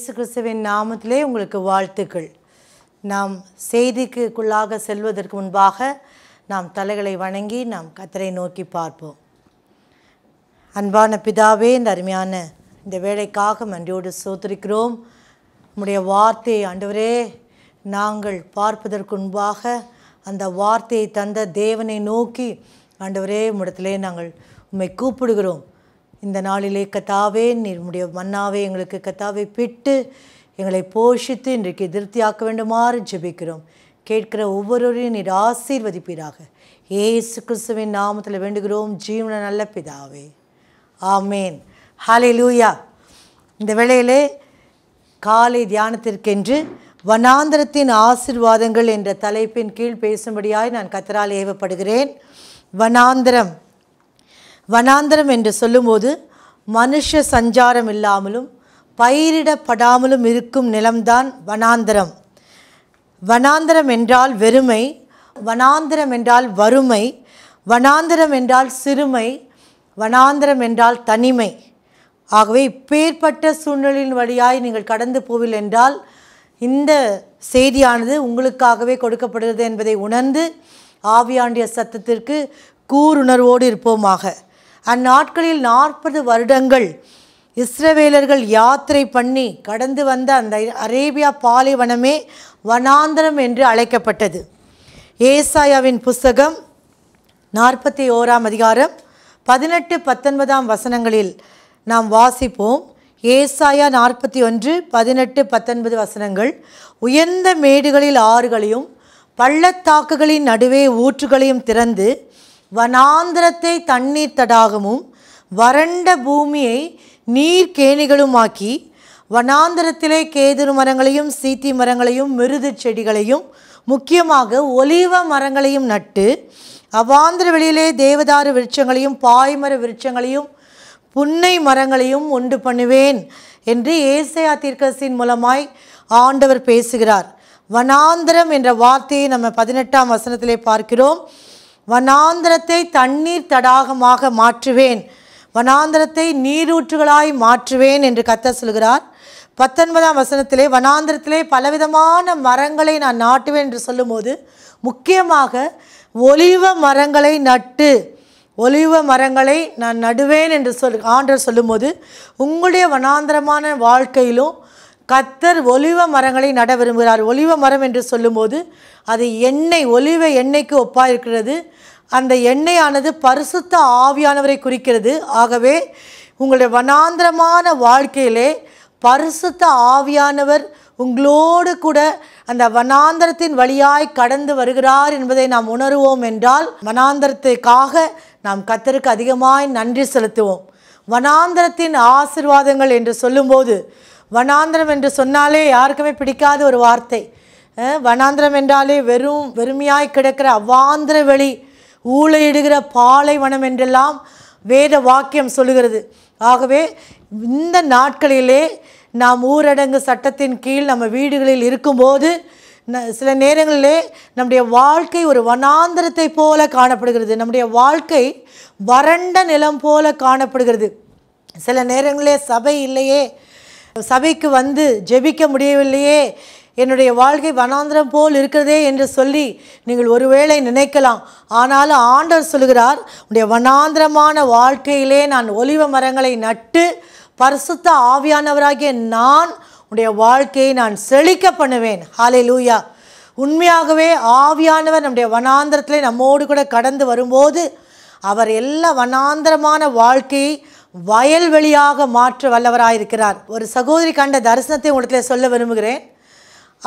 இயேசு கிறிஸ்துவின் நாமத்திலே உங்களுக்கு வாழ்த்துக்கள் நாம் செய்திக்குள்ளாக செல்வதற்கு முன்பாக நாம் தலைகளை வணங்கி நாம் கத்தரை நோக்கி பார்ப்போம் அன்பான பிதாவே இந்த அருமையான இந்த வேலைக்காக நன்றியோடு சோத்திருக்கிறோம் நம்முடைய வார்த்தையை ஆண்டவரே நாங்கள் பார்ப்பதற்கு முன்பாக அந்த வார்த்தையை தந்த தேவனை நோக்கி ஆண்டவரே முடத்திலே நாங்கள் உம்மை கூப்பிடுகிறோம் இந்த நாளிலே கத்தாவே நம்முடைய மன்னாவே எங்களுக்கு கத்தாவை பிட்டு எங்களை போஷித்து இன்றைக்கு திருப்தியாக்க வேண்டுமாறு ஜெபிக்கிறோம் கேட்கிற ஒவ்வொருவரையும் நீர் ஆசீர்வதிப்பீராக ஏசு கிறிஸ்துவின் நாமத்தில் வேண்டுகிறோம் ஜீவன நல்ல பிதாவே ஆமேன் ஹாலே லூயா இந்த வேளையிலே காலை தியானத்திற்கென்று வனாந்திரத்தின் ஆசிர்வாதங்கள் என்ற தலைப்பின் கீழ் பேசும்படியாய் நான் கத்தரால் ஏவப்படுகிறேன் வனாந்திரம் வனாந்தரம் என்று சொல்லும்போது மனுஷ சஞ்சாரம் இல்லாமலும் பயிரிடப்படாமலும் இருக்கும் நிலம்தான் வனாந்தரம் வனாந்தரம் என்றால் வெறுமை வனாந்தரம் என்றால் வறுமை வனாந்தரம் என்றால் சிறுமை வனாந்தரம் என்றால் தனிமை ஆகவே இப்பேற்பட்ட சூழ்நிலையின் வழியாய் நீங்கள் கடந்து போவில் என்றால் இந்த செய்தியானது உங்களுக்காகவே கொடுக்கப்படுகிறது என்பதை உணர்ந்து ஆவியாண்டிய சத்தத்திற்கு கூறுணர்வோடு இருப்போமாக அந்நாட்களில் நாற்பது வருடங்கள் இஸ்ரவேலர்கள் யாத்திரை பண்ணி கடந்து வந்த அந்த அரேபியா பாலைவனமே வனாந்தரம் என்று அழைக்கப்பட்டது ஏசாயாவின் புஸ்தகம் நாற்பத்தி ஓராம் அதிகாரம் பதினெட்டு பத்தொன்பதாம் வசனங்களில் நாம் வாசிப்போம் ஏசாயா நாற்பத்தி ஒன்று பதினெட்டு பத்தொன்பது வசனங்கள் உயர்ந்த மேடுகளில் ஆறுகளையும் பள்ளத்தாக்குகளின் நடுவே ஊற்றுகளையும் திறந்து வனாந்திரத்தை தண்ணீர் தடாகமும் வறண்ட பூமியை நீர் கேணிகளுமாக்கி வனாந்திரத்திலே கேதுரு மரங்களையும் சீத்தி மரங்களையும் மிருது செடிகளையும் முக்கியமாக ஒலிவ மரங்களையும் நட்டு அவாந்திர வெளியிலே தேவதாறு விருட்சங்களையும் பாய்மர விருட்சங்களையும் புன்னை மரங்களையும் உண்டு பண்ணுவேன் என்று ஏசையா தீர்க்கசின் மூலமாய் ஆண்டவர் பேசுகிறார் வனாந்திரம் என்ற வார்த்தையை நம்ம பதினெட்டாம் வசனத்திலே பார்க்கிறோம் வனாந்திரத்தை தண்ணீர் தடாகமாக மாற்றுவேன் வனாந்திரத்தை நீரூற்றுகளாய் மாற்றுவேன் என்று கத்த சொல்கிறார் பத்தொன்பதாம் வசனத்திலே வனாந்திரத்திலே பலவிதமான மரங்களை நான் நாட்டுவேன் என்று சொல்லும்போது முக்கியமாக ஒலிவ மரங்களை நட்டு ஒலிவ மரங்களை நான் நடுவேன் என்று சொல் ஆண்டர் சொல்லும்போது உங்களுடைய வனாந்திரமான வாழ்க்கையிலும் கத்தர் ஒலிவ மரங்களை நட விரும்புகிறார் ஒலிவ மரம் என்று சொல்லும்போது அது எண்ணெய் ஒலிவ எண்ணெய்க்கு ஒப்பாக இருக்கிறது அந்த எண்ணெயானது பரிசுத்த ஆவியானவரை குறிக்கிறது ஆகவே உங்களுடைய வனாந்திரமான வாழ்க்கையிலே பரிசுத்த ஆவியானவர் உங்களோடு கூட அந்த வனாந்திரத்தின் வழியாய் கடந்து வருகிறார் என்பதை நாம் உணருவோம் என்றால் வனாந்திரத்துக்காக நாம் கத்தருக்கு அதிகமாய் நன்றி செலுத்துவோம் வனாந்திரத்தின் ஆசிர்வாதங்கள் என்று சொல்லும்போது வனாந்திரம் என்று சொன்னாலே யாருக்குமே பிடிக்காத ஒரு வார்த்தை வனாந்திரம் என்றாலே வெறும் வெறுமையாய் கிடக்கிற அவ்வாந்திர வெளி ஊழையிடுகிற பாலைவனம் என்றெல்லாம் வேத வாக்கியம் சொல்லுகிறது ஆகவே இந்த நாட்களிலே நாம் ஊரடங்கு சட்டத்தின் கீழ் நம்ம வீடுகளில் இருக்கும்போது சில நேரங்களிலே நம்முடைய வாழ்க்கை ஒரு வனாந்திரத்தை போல காணப்படுகிறது நம்முடைய வாழ்க்கை வறண்ட நிலம் போல காணப்படுகிறது சில நேரங்களிலே சபை இல்லையே சபைக்கு வந்து ஜெபிக்க முடியவில்லையே என்னுடைய வாழ்க்கை வனாந்திரம் போல் இருக்கிறதே என்று சொல்லி நீங்கள் ஒருவேளை நினைக்கலாம் ஆனாலும் ஆண்டவர் சொல்கிறார் உடைய வனாந்திரமான வாழ்க்கையிலே நான் ஒலிவ மரங்களை நட்டு பரிசுத்த ஆவியானவராகிய நான் உடைய வாழ்க்கையை நான் செழிக்க பண்ணுவேன் ஹாலே லூயா உண்மையாகவே ஆவியானவர் நம்முடைய வனாந்திரத்தில் நம்மோடு கூட கடந்து வரும்போது அவர் எல்லா வனாந்திரமான வாழ்க்கையை வயல்வெளியாக மாற்ற வல்லவராயிருக்கிறார் ஒரு சகோதரி கண்ட தரிசனத்தை உங்களுக்கு சொல்ல விரும்புகிறேன்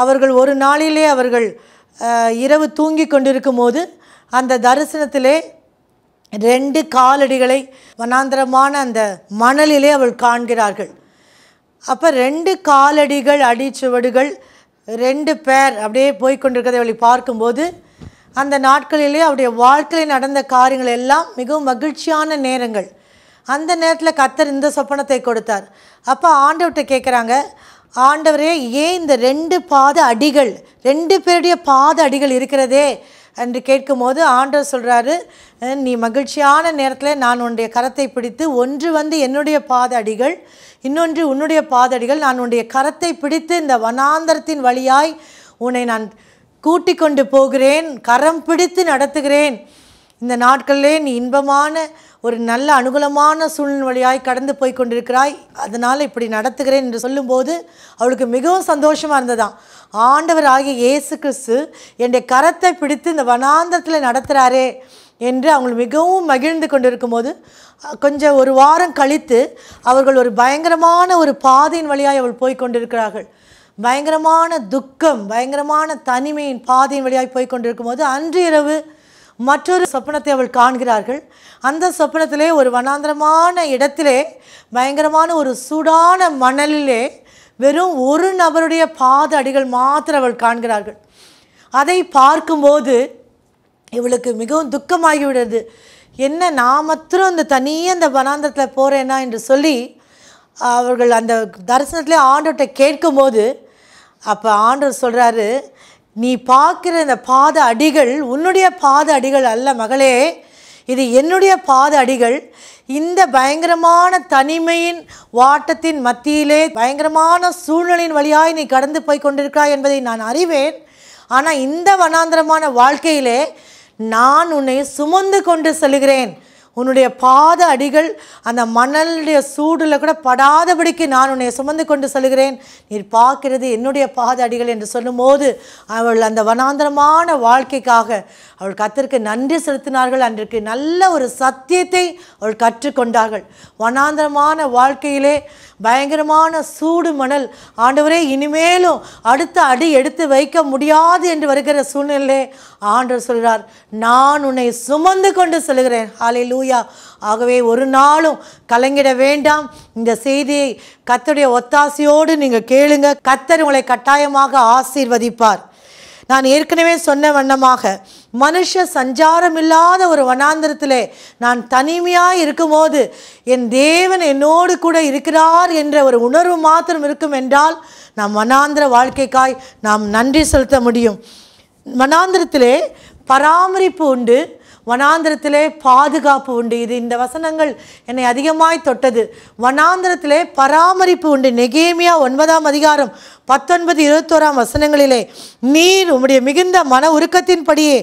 அவர்கள் ஒரு நாளிலே அவர்கள் இரவு தூங்கி கொண்டிருக்கும் போது அந்த தரிசனத்திலே ரெண்டு காலடிகளை வனாந்திரமான அந்த மணலிலே அவள் காண்கிறார்கள் அப்போ ரெண்டு காலடிகள் அடிச்சுவடுகள் ரெண்டு பேர் அப்படியே போய்கொண்டிருக்கிறதை அவளை பார்க்கும்போது அந்த நாட்களிலே அவருடைய வாழ்க்கையில் நடந்த காரியங்கள் எல்லாம் மிகவும் மகிழ்ச்சியான நேரங்கள் அந்த நேரத்தில் கத்தர் இந்த சொப்பனத்தை கொடுத்தார் அப்போ ஆண்டவர்கிட்ட கேட்குறாங்க ஆண்டவரே ஏன் இந்த ரெண்டு பாத அடிகள் ரெண்டு பேருடைய பாத அடிகள் இருக்கிறதே என்று கேட்கும்போது ஆண்டவர் சொல்கிறாரு நீ மகிழ்ச்சியான நேரத்தில் நான் உன்னுடைய கரத்தை பிடித்து ஒன்று வந்து என்னுடைய பாத அடிகள் இன்னொன்று உன்னுடைய பாதடிகள் நான் உன்னுடைய கரத்தை பிடித்து இந்த வனாந்தரத்தின் வழியாய் உன்னை நான் கூட்டிக் கொண்டு போகிறேன் கரம் பிடித்து நடத்துகிறேன் இந்த நாட்களிலே நீ இன்பமான ஒரு நல்ல அனுகூலமான சூழ்நிலையாய் கடந்து போய் கொண்டிருக்கிறாய் அதனால் இப்படி நடத்துகிறேன் என்று சொல்லும்போது அவளுக்கு மிகவும் சந்தோஷமாக இருந்ததாம் ஆண்டவர் ஆகிய இயேசு கிறிஸ்து என்னுடைய கரத்தை பிடித்து இந்த வனாந்தத்தில் நடத்துகிறாரே என்று அவங்க மிகவும் மகிழ்ந்து கொண்டிருக்கும் போது கொஞ்சம் ஒரு வாரம் கழித்து அவர்கள் ஒரு பயங்கரமான ஒரு பாதையின் வழியாக அவள் போய் கொண்டிருக்கிறார்கள் பயங்கரமான துக்கம் பயங்கரமான தனிமையின் பாதையின் வழியாக போய் கொண்டிருக்கும் போது அன்று இரவு மற்றொரு சொப்பனத்தை அவள் காண்கிறார்கள் அந்த சொப்பனத்திலே ஒரு வனாந்திரமான இடத்திலே பயங்கரமான ஒரு சூடான மணலிலே வெறும் ஒரு நபருடைய பாத அடிகள் மாத்திரம் அவள் காண்கிறார்கள் அதை பார்க்கும்போது இவளுக்கு மிகவும் துக்கமாகிவிடுது என்ன நான் மாத்திரம் இந்த தனியே அந்த வனாந்திரத்தில் போகிறேன்னா என்று சொல்லி அவர்கள் அந்த தரிசனத்திலே ஆண்டவர்கிட்ட கேட்கும்போது அப்போ ஆண்டவர் சொல்கிறாரு நீ பார்க்குற இந்த பாத அடிகள் உன்னுடைய பாத அடிகள் அல்ல மகளே இது என்னுடைய பாத அடிகள் இந்த பயங்கரமான தனிமையின் வாட்டத்தின் மத்தியிலே பயங்கரமான சூழ்நிலையின் வழியாய் நீ கடந்து போய் கொண்டிருக்கிறாய் என்பதை நான் அறிவேன் ஆனால் இந்த வனாந்திரமான வாழ்க்கையிலே நான் உன்னை சுமந்து கொண்டு செல்கிறேன் உன்னுடைய பாத அடிகள் அந்த மணலுடைய சூடில் கூட படாதபடிக்கு நான் உன்னை சுமந்து கொண்டு சொல்கிறேன் நீர் பார்க்கிறது என்னுடைய பாத அடிகள் என்று சொல்லும்போது அவள் அந்த வனாந்தரமான வாழ்க்கைக்காக அவள் கத்திற்கு நன்றி செலுத்தினார்கள் அன்றைக்கு நல்ல ஒரு சத்தியத்தை அவள் கற்றுக்கொண்டார்கள் வனாந்தரமான வாழ்க்கையிலே பயங்கரமான சூடு மணல் ஆண்டவரே இனிமேலும் அடுத்த அடி எடுத்து வைக்க முடியாது என்று வருகிற சூழ்நிலை ஆண்டவர் சொல்கிறார் நான் உன்னை சுமந்து கொண்டு சொல்கிறேன் ஹாலே லூயா ஆகவே ஒரு நாளும் கலங்கிட வேண்டாம் இந்த செய்தியை கத்தருடைய ஒத்தாசையோடு நீங்கள் கேளுங்க கத்தர் உங்களை கட்டாயமாக ஆசீர்வதிப்பார் நான் ஏற்கனவே சொன்ன வண்ணமாக மனுஷ சஞ்சாரம் இல்லாத ஒரு வனாந்திரத்திலே நான் தனிமையாக இருக்கும்போது என் தேவன் என்னோடு கூட இருக்கிறார் என்ற ஒரு உணர்வு மாத்திரம் இருக்கும் என்றால் நாம் வனாந்திர வாழ்க்கைக்காய் நாம் நன்றி செலுத்த முடியும் வனாந்திரத்திலே பராமரிப்பு உண்டு வனாந்திரத்திலே பாதுகாப்பு உண்டு இது இந்த வசனங்கள் என்னை அதிகமாய் தொட்டது வனாந்திரத்திலே பராமரிப்பு உண்டு நெகேமியா ஒன்பதாம் அதிகாரம் பத்தொன்பது இருபத்தோராம் வசனங்களிலே நீர் உம்முடைய மிகுந்த மன உருக்கத்தின்படியே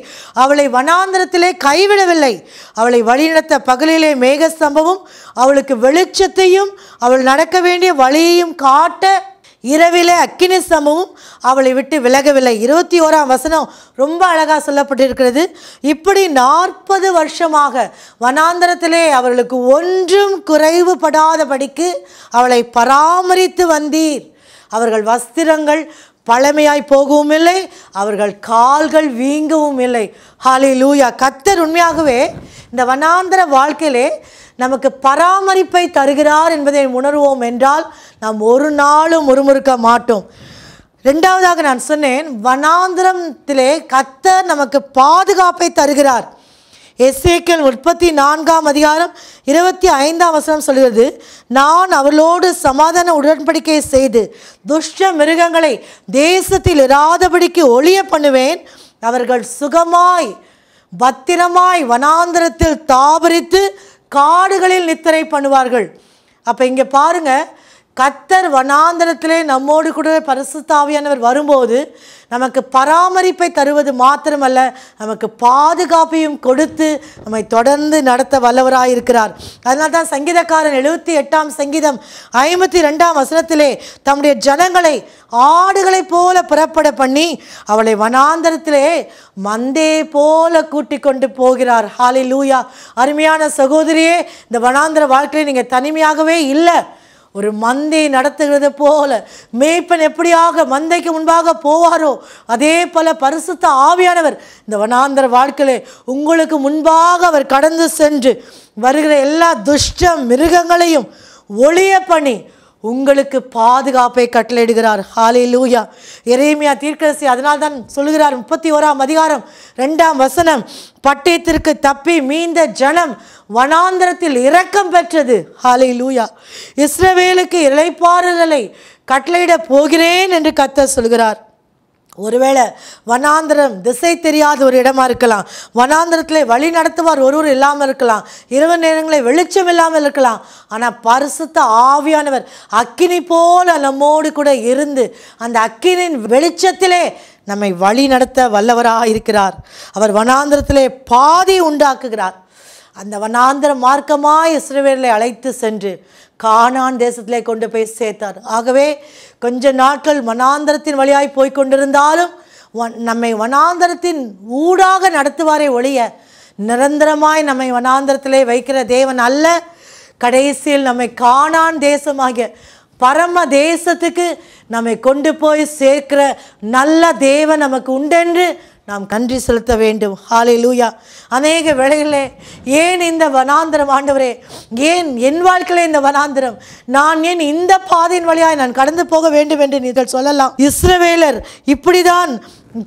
அவளை வனாந்திரத்திலே கைவிடவில்லை அவளை வழிநடத்த பகலிலே மேகஸ்தம்பமும் அவளுக்கு வெளிச்சத்தையும் அவள் நடக்க வேண்டிய வழியையும் காட்ட இரவிலே அக்கினி சமமும் அவளை விட்டு விலகவில்லை இருபத்தி ஓராம் வசனம் ரொம்ப அழகாக சொல்லப்பட்டிருக்கிறது இப்படி நாற்பது வருஷமாக வனாந்தரத்திலே அவர்களுக்கு ஒன்றும் குறைவுபடாதபடிக்கு அவளை பராமரித்து வந்தீர் அவர்கள் வஸ்திரங்கள் பழமையாய் போகவும் இல்லை அவர்கள் கால்கள் வீங்கவும் இல்லை ஹாலி லூயா கத்தர் உண்மையாகவே இந்த வனாந்திர வாழ்க்கையிலே நமக்கு பராமரிப்பை தருகிறார் என்பதை உணர்வோம் என்றால் நாம் ஒரு நாளும் முறுமுறுக்க மாட்டோம் ரெண்டாவதாக நான் சொன்னேன் வனாந்திரத்திலே கத்தர் நமக்கு பாதுகாப்பை தருகிறார் எஸ்ஏக்கள் முற்பத்தி நான்காம் அதிகாரம் இருபத்தி ஐந்தாம் வசனம் சொல்கிறது நான் அவர்களோடு சமாதான உடன்படிக்கை செய்து துஷ்ட மிருகங்களை தேசத்தில் இராதபடிக்கு ஒளிய பண்ணுவேன் அவர்கள் சுகமாய் பத்திரமாய் வனாந்திரத்தில் தாபரித்து காடுகளில் நித்திரை பண்ணுவார்கள் அப்போ இங்கே பாருங்கள் கத்தர் வனாந்தரத்திலே நம்மோடு கூட பரிசுத்தாவியானவர் வரும்போது நமக்கு பராமரிப்பை தருவது மாத்திரமல்ல நமக்கு பாதுகாப்பையும் கொடுத்து நம்மை தொடர்ந்து நடத்த வல்லவராக இருக்கிறார் அதனால தான் சங்கீதக்காரன் எழுபத்தி எட்டாம் சங்கீதம் ஐம்பத்தி ரெண்டாம் வசனத்திலே தம்முடைய ஜனங்களை ஆடுகளைப் போல புறப்பட பண்ணி அவளை வனாந்தரத்திலே மந்தே போல கூட்டி கொண்டு போகிறார் ஹாலி லூயா அருமையான சகோதரியே இந்த வனாந்தர வாழ்க்கையை நீங்கள் தனிமையாகவே இல்லை ஒரு மந்தை நடத்துகிறது போல மேய்ப்பன் எப்படியாக மந்தைக்கு முன்பாக போவாரோ அதே போல பரிசுத்த ஆவியானவர் இந்த வனாந்தர வாழ்க்கையிலே உங்களுக்கு முன்பாக அவர் கடந்து சென்று வருகிற எல்லா துஷ்ட மிருகங்களையும் ஒளிய பண்ணி உங்களுக்கு பாதுகாப்பை கட்டளையிடுகிறார் ஹாலே லூயா எரேமியா தீர்க்கரசி அதனால் தான் சொல்லுகிறார் முப்பத்தி ஓராம் அதிகாரம் ரெண்டாம் வசனம் பட்டயத்திற்கு தப்பி மீந்த ஜனம் வனாந்திரத்தில் இரக்கம் பெற்றது ஹாலே லூயா இஸ்ரவேலுக்கு இழைப்பாறுதலை கட்டளையிட போகிறேன் என்று கத்த சொல்கிறார் ஒருவேளை வனாந்திரம் திசை தெரியாத ஒரு இடமா இருக்கலாம் வனாந்திரத்தில் வழி நடத்துவார் ஒருவர் இல்லாமல் இருக்கலாம் இரவு நேரங்களில் வெளிச்சம் இல்லாமல் இருக்கலாம் ஆனால் பரிசுத்த ஆவியானவர் அக்கினி போல நம்மோடு கூட இருந்து அந்த அக்கினின் வெளிச்சத்திலே நம்மை வழி நடத்த வல்லவராக இருக்கிறார் அவர் வனாந்திரத்திலே பாதி உண்டாக்குகிறார் அந்த வனாந்திர மார்க்கமாக இஸ்ரவேலை அழைத்து சென்று கானான் தேசத்திலே கொண்டு போய் சேர்த்தார் ஆகவே கொஞ்ச நாட்கள் வனாந்திரத்தின் வழியாய் போய்கொண்டிருந்தாலும் நம்மை வனாந்திரத்தின் ஊடாக நடத்துவாரே ஒழிய நிரந்தரமாய் நம்மை வனாந்திரத்திலே வைக்கிற தேவன் அல்ல கடைசியில் நம்மை காணான் தேசமாகிய பரம தேசத்துக்கு நம்மை கொண்டு போய் சேர்க்கிற நல்ல தேவன் நமக்கு உண்டென்று நாம் கன்றி செலுத்த வேண்டும் ஹாலே லூயா அநேக வேளைகளே ஏன் இந்த வனாந்திரம் ஆண்டவரே ஏன் என் வாழ்க்கையில் இந்த வனாந்திரம் நான் ஏன் இந்த பாதையின் வழியாக நான் கடந்து போக வேண்டும் என்று நீங்கள் சொல்லலாம் இஸ்ரவேலர் இப்படிதான்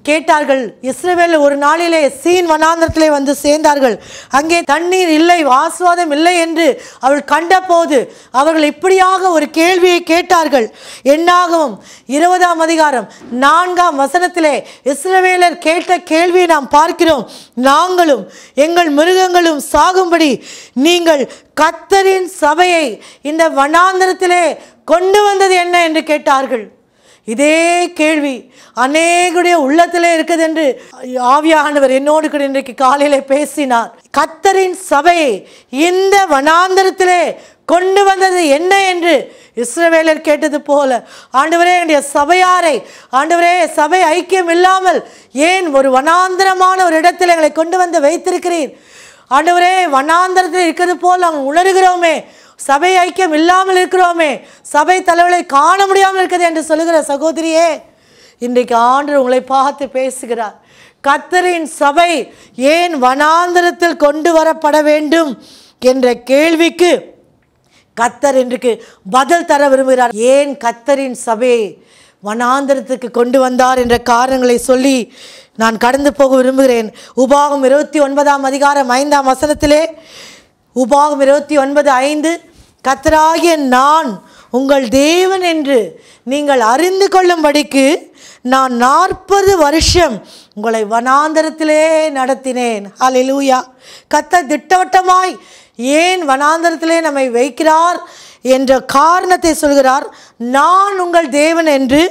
கேட்டார்கள் இஸ்ரேவேல் ஒரு நாளிலே சீன் வனாந்திரத்திலே வந்து சேர்ந்தார்கள் அங்கே தண்ணீர் இல்லை ஆஸ்வாதம் இல்லை என்று அவள் கண்டபோது அவர்கள் இப்படியாக ஒரு கேள்வியை கேட்டார்கள் என்னாகவும் இருபதாம் அதிகாரம் நான்காம் வசனத்திலே இஸ்ரவேலர் கேட்ட கேள்வியை நாம் பார்க்கிறோம் நாங்களும் எங்கள் மிருகங்களும் சாகும்படி நீங்கள் கத்தரின் சபையை இந்த வனாந்திரத்திலே கொண்டு வந்தது என்ன என்று கேட்டார்கள் இதே கேள்வி அநேகுடைய உள்ளத்திலே இருக்குது என்று ஆவியானவர் என்னோடு கூட இன்றைக்கு காலையில் பேசினார் கத்தரின் சபையை இந்த வனாந்தரத்திலே கொண்டு வந்தது என்ன என்று இஸ்ரவேலர் கேட்டது போல ஆண்டவரே என்னுடைய சபையாரை ஆண்டவரே சபை ஐக்கியம் இல்லாமல் ஏன் ஒரு வனாந்தரமான ஒரு இடத்தில் எங்களை கொண்டு வந்து வைத்திருக்கிறீர் ஆண்டவரே வனாந்தரத்தில் இருக்கிறது போல் நாங்கள் உணர்கிறோமே சபை ஐக்கியம் இல்லாமல் இருக்கிறோமே சபை தலைவரை காண முடியாமல் இருக்கிறது என்று சொல்லுகிற சகோதரியே இன்றைக்கு ஆண்டு உங்களை பார்த்து பேசுகிறார் கத்தரின் சபை ஏன் வனாந்திரத்தில் கொண்டு வரப்பட வேண்டும் என்ற கேள்விக்கு கத்தர் இன்றைக்கு பதில் தர விரும்புகிறார் ஏன் கத்தரின் சபை வனாந்திரத்துக்கு கொண்டு வந்தார் என்ற காரணங்களை சொல்லி நான் கடந்து போக விரும்புகிறேன் உபாகம் இருபத்தி ஒன்பதாம் அதிகாரம் ஐந்தாம் வசனத்திலே உபாகம் இருபத்தி ஒன்பது ஐந்து கத்தராகிய நான் உங்கள் தேவன் என்று நீங்கள் அறிந்து கொள்ளும்படிக்கு நான் நாற்பது வருஷம் உங்களை வனாந்தரத்திலே நடத்தினேன் அலிலூயா கத்த திட்டவட்டமாய் ஏன் வனாந்தரத்திலே நம்மை வைக்கிறார் என்ற காரணத்தை சொல்கிறார் நான் உங்கள் தேவன் என்று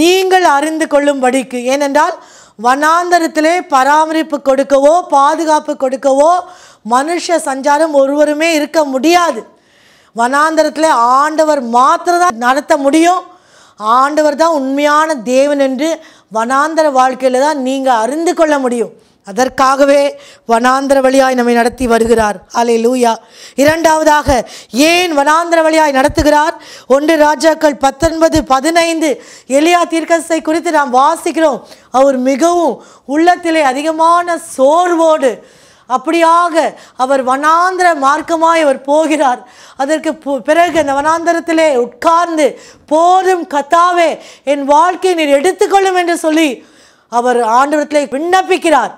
நீங்கள் அறிந்து கொள்ளும்படிக்கு ஏனென்றால் வனாந்தரத்திலே பராமரிப்பு கொடுக்கவோ பாதுகாப்பு கொடுக்கவோ மனுஷ சஞ்சாரம் ஒருவருமே இருக்க முடியாது வனாந்தரத்தில் ஆண்டவர் மாத்திரதான் நடத்த முடியும் ஆண்டவர் தான் உண்மையான தேவன் என்று வனாந்தர வாழ்க்கையில் தான் நீங்கள் அறிந்து கொள்ள முடியும் அதற்காகவே வனாந்திர வழியாய் நம்மை நடத்தி வருகிறார் அலை லூயா இரண்டாவதாக ஏன் வனாந்திர வழியாய் நடத்துகிறார் ஒன்று ராஜாக்கள் பத்தொன்பது பதினைந்து எளியா தீர்க்கத்தை குறித்து நாம் வாசிக்கிறோம் அவர் மிகவும் உள்ளத்திலே அதிகமான சோர்வோடு அப்படியாக அவர் வனாந்திர மார்க்கமாய் அவர் போகிறார் அதற்கு பிறகு அந்த வனாந்திரத்திலே உட்கார்ந்து போதும் கத்தாவே என் வாழ்க்கையை நீர் எடுத்துக்கொள்ளும் என்று சொல்லி அவர் ஆண்டவரத்திலே விண்ணப்பிக்கிறார்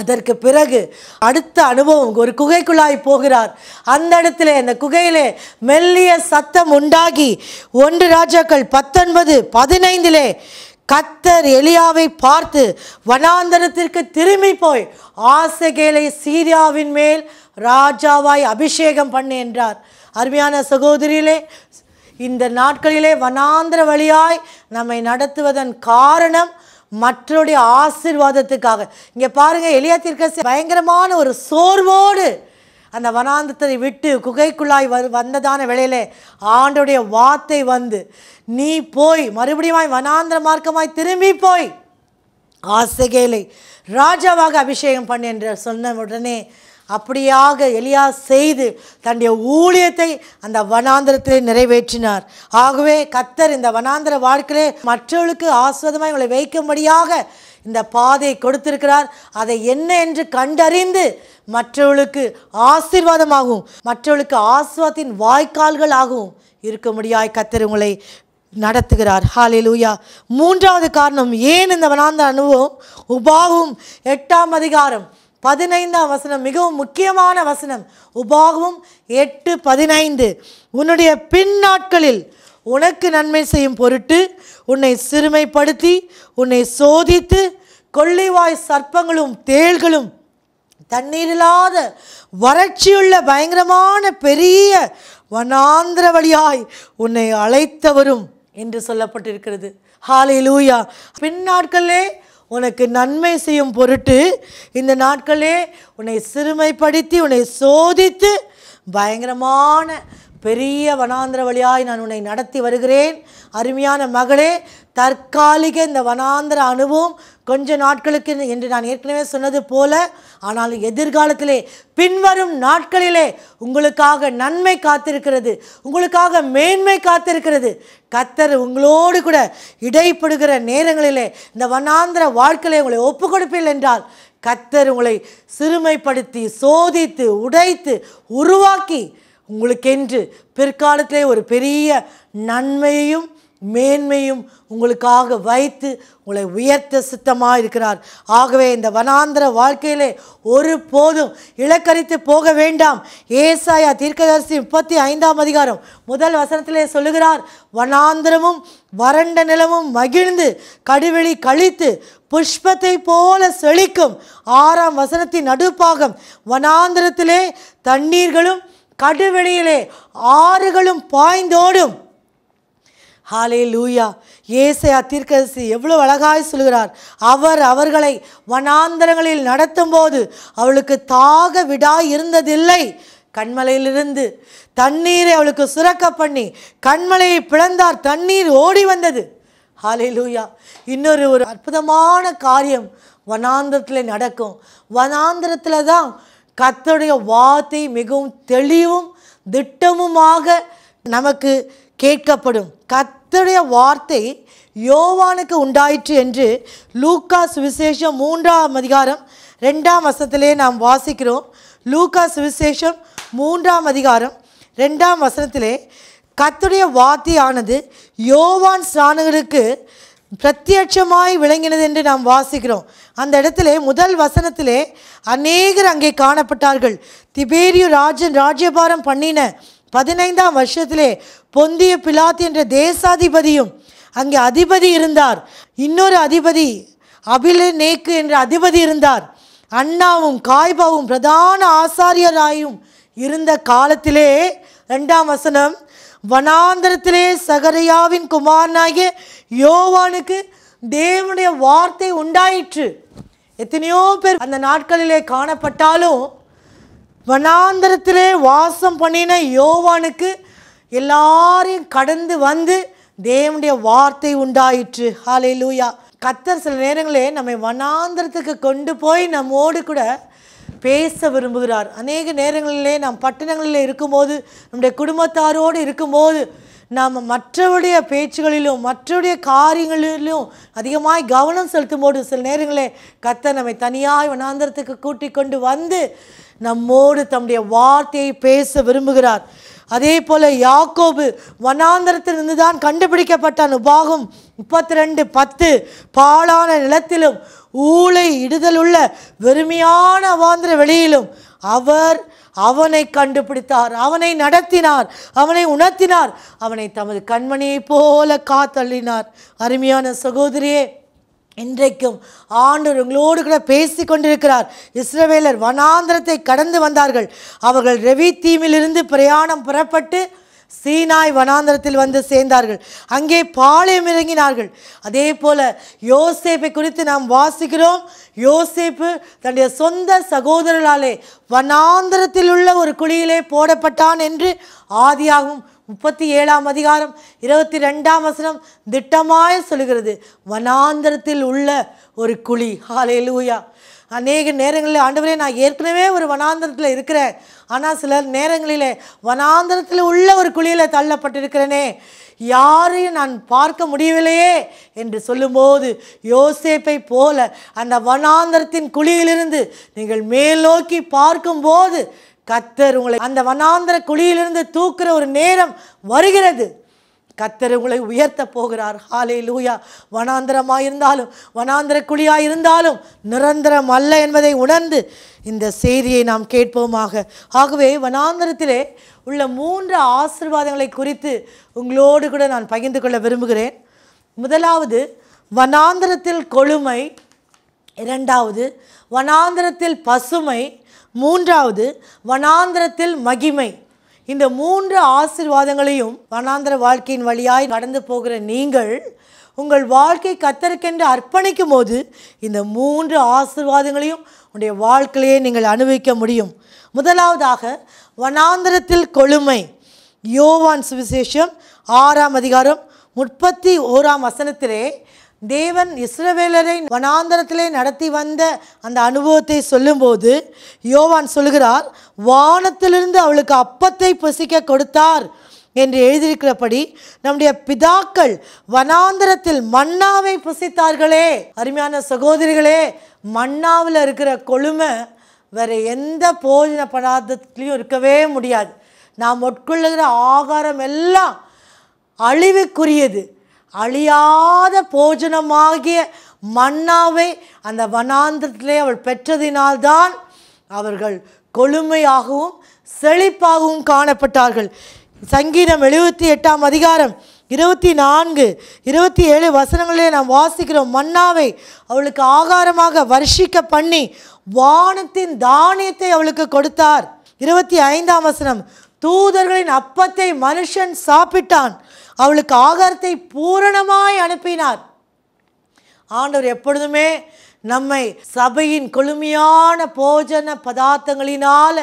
அதற்கு பிறகு அடுத்த அனுபவம் ஒரு குகைக்குழாய் போகிறார் அந்த இடத்துல அந்த குகையிலே மெல்லிய சத்தம் உண்டாகி ஒன்று ராஜாக்கள் பத்தொன்பது பதினைந்திலே கத்தர் எலியாவை பார்த்து வனாந்தரத்திற்கு திரும்பி போய் ஆசகேலை சீரியாவின் மேல் ராஜாவாய் அபிஷேகம் பண்ணு என்றார் அருமையான சகோதரியிலே இந்த நாட்களிலே வனாந்திர வழியாய் நம்மை நடத்துவதன் காரணம் மற்றோடைய ஆசிர்வாதத்துக்காக இங்கே பாருங்கள் எளியா பயங்கரமான ஒரு சோர்வோடு அந்த வனாந்தத்தை விட்டு குகைக்குள்ளாய் வ வந்ததான வேளையிலே ஆண்டுடைய வார்த்தை வந்து நீ போய் மறுபடியும் வனாந்திர மார்க்கமாய் திரும்பி போய் ஆசைகேலை ராஜாவாக அபிஷேகம் பண்ணு என்று சொன்ன உடனே அப்படியாக எலியா செய்து தன்னுடைய ஊழியத்தை அந்த வனாந்திரத்திலே நிறைவேற்றினார் ஆகவே கத்தர் இந்த வனாந்திர வாழ்க்கையிலே மற்றவர்களுக்கு ஆஸ்வதமாக இவங்களை வைக்கும்படியாக இந்த பாதை கொடுத்திருக்கிறார் அதை என்ன என்று கண்டறிந்து மற்றவர்களுக்கு ஆசீர்வாதமாகவும் மற்றவர்களுக்கு ஆசிர்வாதத்தின் வாய்க்கால்கள் ஆகவும் முடியாய் கத்தர் உங்களை நடத்துகிறார் ஹாலே லூயா மூன்றாவது காரணம் ஏன் இந்த வனாந்த அனுபவம் உபாகும் எட்டாம் அதிகாரம் பதினைந்தாம் வசனம் மிகவும் முக்கியமான வசனம் உபாகவும் எட்டு பதினைந்து உன்னுடைய பின் நாட்களில் உனக்கு நன்மை செய்யும் பொருட்டு உன்னை சிறுமைப்படுத்தி உன்னை சோதித்து கொள்ளிவாய் சர்ப்பங்களும் தேள்களும் தண்ணீரில்லாத வறட்சியுள்ள பயங்கரமான பெரிய வனாந்திர வழியாய் உன்னை அழைத்தவரும் என்று சொல்லப்பட்டிருக்கிறது ஹாலே லூயா பின் நாட்களே உனக்கு நன்மை செய்யும் பொருட்டு இந்த நாட்களே உன்னை சிறுமைப்படுத்தி உன்னை சோதித்து பயங்கரமான பெரிய வனாந்திர வழியாய் நான் உன்னை நடத்தி வருகிறேன் அருமையான மகளே தற்காலிக இந்த வனாந்திர அனுபவம் கொஞ்ச நாட்களுக்கு என்று நான் ஏற்கனவே சொன்னது போல ஆனால் எதிர்காலத்திலே பின்வரும் நாட்களிலே உங்களுக்காக நன்மை காத்திருக்கிறது உங்களுக்காக மேன்மை காத்திருக்கிறது கத்தர் உங்களோடு கூட இடைப்படுகிற நேரங்களிலே இந்த வனாந்திர வாழ்க்கையிலே உங்களை ஒப்பு கொடுப்பீர்கள் என்றால் கத்தர் உங்களை சிறுமைப்படுத்தி சோதித்து உடைத்து உருவாக்கி உங்களுக்கென்று பிற்காலத்திலே ஒரு பெரிய நன்மையையும் மேன்மையும் உங்களுக்காக வைத்து உங்களை உயர்த்த சித்தமாக இருக்கிறார் ஆகவே இந்த வனாந்திர வாழ்க்கையிலே ஒரு போதும் இலக்கரித்து போக வேண்டாம் ஏசாயா தீர்க்கதரிசி முப்பத்தி ஐந்தாம் அதிகாரம் முதல் வசனத்திலே சொல்லுகிறார் வனாந்திரமும் வறண்ட நிலமும் மகிழ்ந்து கடுவெளி கழித்து புஷ்பத்தை போல செழிக்கும் ஆறாம் வசனத்தின் நடுப்பாகம் வனாந்திரத்திலே தண்ணீர்களும் கடுவெளியிலே ஆறுகளும் பாய்ந்தோடும் ஹாலே லூயா ஏசையா தீர்க்கதரிசி எவ்வளோ அழகாய் சொல்கிறார் அவர் அவர்களை வனாந்தரங்களில் நடத்தும் போது அவளுக்கு தாக விடா இருந்ததில்லை கண்மலையிலிருந்து தண்ணீரை அவளுக்கு சுரக்க பண்ணி கண்மலையை பிளந்தார் தண்ணீர் ஓடி வந்தது ஹாலே லூயா இன்னொரு ஒரு அற்புதமான காரியம் வனாந்திரத்தில் நடக்கும் வனாந்திரத்தில் தான் கத்தருடைய வார்த்தை மிகவும் தெளிவும் திட்டமுமாக நமக்கு கேட்கப்படும் கத்தருடைய வார்த்தை யோவானுக்கு உண்டாயிற்று என்று லூக்கா சுவிசேஷம் மூன்றாம் அதிகாரம் ரெண்டாம் வசனத்திலே நாம் வாசிக்கிறோம் லூக்கா சுவிசேஷம் மூன்றாம் அதிகாரம் ரெண்டாம் வசனத்திலே கத்துடைய வார்த்தையானது யோவான் ஸ்நானகருக்கு பிரத்யட்சமாய் விளங்கினது என்று நாம் வாசிக்கிறோம் அந்த இடத்துல முதல் வசனத்திலே அநேகர் அங்கே காணப்பட்டார்கள் திபேரியு ராஜன் ராஜ்யபாரம் பண்ணின பதினைந்தாம் வருஷத்திலே பொந்திய பிலாத் என்ற தேசாதிபதியும் அங்கே அதிபதி இருந்தார் இன்னொரு அதிபதி அபில நேக்கு என்ற அதிபதி இருந்தார் அண்ணாவும் காய்பாவும் பிரதான ஆசாரியராயும் இருந்த காலத்திலே ரெண்டாம் வசனம் வனாந்திரத்திலே சகரையாவின் குமாரனாகிய யோவானுக்கு தேவனுடைய வார்த்தை உண்டாயிற்று எத்தனையோ பேர் அந்த நாட்களிலே காணப்பட்டாலும் வனாந்தரத்திலே வாசம் பண்ணின யோவானுக்கு எல்லாரையும் கடந்து வந்து தேவனுடைய வார்த்தை உண்டாயிற்று ஹாலே லூயா கத்தர் சில நேரங்களே நம்மை வனாந்திரத்துக்கு கொண்டு போய் நம்மோடு கூட பேச விரும்புகிறார் அநேக நேரங்களிலே நாம் பட்டணங்களில் இருக்கும்போது நம்முடைய குடும்பத்தாரோடு இருக்கும்போது நாம் மற்றவுடைய பேச்சுகளிலும் மற்றவுடைய காரியங்களிலும் அதிகமாய் கவனம் செலுத்தும் போது சில நேரங்களே கத்த நம்மை தனியாக வனாந்திரத்துக்கு கூட்டி கொண்டு வந்து நம்மோடு தம்முடைய வார்த்தையை பேச விரும்புகிறார் அதே போல் யாக்கோபு வனாந்திரத்திலிருந்து தான் கண்டுபிடிக்கப்பட்டான் உபாகம் முப்பத்தி ரெண்டு பத்து பாலான நிலத்திலும் ஊளை இடுதலுள்ள வெறுமையான வாந்திர வெளியிலும் அவர் அவனை கண்டுபிடித்தார் அவனை நடத்தினார் அவனை உணர்த்தினார் அவனை தமது கண்மணியைப் போல காத்தள்ளினார் அருமையான சகோதரியே இன்றைக்கும் ஆண்டவர் உங்களோடு கூட பேசி கொண்டிருக்கிறார் இஸ்ரவேலர் வனாந்திரத்தை கடந்து வந்தார்கள் அவர்கள் ரெவி தீமிலிருந்து பிரயாணம் புறப்பட்டு சீனாய் வனாந்திரத்தில் வந்து சேர்ந்தார்கள் அங்கே பாளையம் இறங்கினார்கள் அதே போல யோசேப்பை குறித்து நாம் வாசிக்கிறோம் யோசேப்பு தன்னுடைய சொந்த சகோதரர்களாலே வனாந்திரத்தில் உள்ள ஒரு குழியிலே போடப்பட்டான் என்று ஆதியாகும் முப்பத்தி ஏழாம் அதிகாரம் இருபத்தி ரெண்டாம் வசனம் திட்டமாய சொல்கிறது வனாந்திரத்தில் உள்ள ஒரு குழி ஹாலே லூயா அநேக நேரங்களில் ஆண்டவரே நான் ஏற்கனவே ஒரு வனாந்திரத்தில் இருக்கிறேன் ஆனால் சில நேரங்களில் வனாந்திரத்தில் உள்ள ஒரு குழியில் தள்ளப்பட்டிருக்கிறேனே யாரையும் நான் பார்க்க முடியவில்லையே என்று சொல்லும்போது யோசேப்பை போல அந்த வனாந்தரத்தின் குழியிலிருந்து நீங்கள் மேலோக்கி பார்க்கும்போது கத்தர் உங்களை அந்த வனாந்தர குழியிலிருந்து தூக்குற ஒரு நேரம் வருகிறது கத்தர் உங்களை உயர்த்த போகிறார் ஹாலே லூயா இருந்தாலும் வனாந்திர குழியாக இருந்தாலும் நிரந்தரம் அல்ல என்பதை உணர்ந்து இந்த செய்தியை நாம் கேட்போமாக ஆகவே வனாந்திரத்திலே உள்ள மூன்று ஆசிர்வாதங்களை குறித்து உங்களோடு கூட நான் பகிர்ந்து கொள்ள விரும்புகிறேன் முதலாவது வனாந்திரத்தில் கொழுமை இரண்டாவது வனாந்திரத்தில் பசுமை மூன்றாவது வனாந்திரத்தில் மகிமை இந்த மூன்று ஆசிர்வாதங்களையும் வனாந்திர வாழ்க்கையின் வழியாய் நடந்து போகிற நீங்கள் உங்கள் வாழ்க்கை கத்தருக்கென்று அர்ப்பணிக்கும் போது இந்த மூன்று ஆசிர்வாதங்களையும் உடைய வாழ்க்கையிலேயே நீங்கள் அனுபவிக்க முடியும் முதலாவதாக வனாந்திரத்தில் கொழுமை யோவான் சுவிசேஷம் ஆறாம் அதிகாரம் முப்பத்தி ஓராம் வசனத்திலே தேவன் இஸ்ரவேலரை வனாந்தரத்திலே நடத்தி வந்த அந்த அனுபவத்தை சொல்லும்போது யோவான் சொல்கிறார் வானத்திலிருந்து அவளுக்கு அப்பத்தை புசிக்க கொடுத்தார் என்று எழுதியிருக்கிறபடி நம்முடைய பிதாக்கள் வனாந்தரத்தில் மன்னாவை புசித்தார்களே அருமையான சகோதரிகளே மன்னாவில் இருக்கிற கொழுமை வேறு எந்த போஜன பதார்த்தத்துலேயும் இருக்கவே முடியாது நாம் உட்கொள்ளுகிற ஆகாரம் எல்லாம் அழிவுக்குரியது அழியாத போஜனமாகிய மன்னாவை அந்த வனாந்திரத்திலே அவள் பெற்றதினால்தான் அவர்கள் கொழுமையாகவும் செழிப்பாகவும் காணப்பட்டார்கள் சங்கீதம் எழுபத்தி எட்டாம் அதிகாரம் இருபத்தி நான்கு இருபத்தி ஏழு வசனங்களே நாம் வாசிக்கிறோம் மன்னாவை அவளுக்கு ஆகாரமாக வர்ஷிக்க பண்ணி வானத்தின் தானியத்தை அவளுக்கு கொடுத்தார் இருபத்தி ஐந்தாம் வசனம் தூதர்களின் அப்பத்தை மனுஷன் சாப்பிட்டான் அவளுக்கு ஆகாரத்தை பூரணமாய் அனுப்பினார் ஆண்டவர் எப்பொழுதுமே நம்மை சபையின் கொழுமையான போஜன பதார்த்தங்களினால்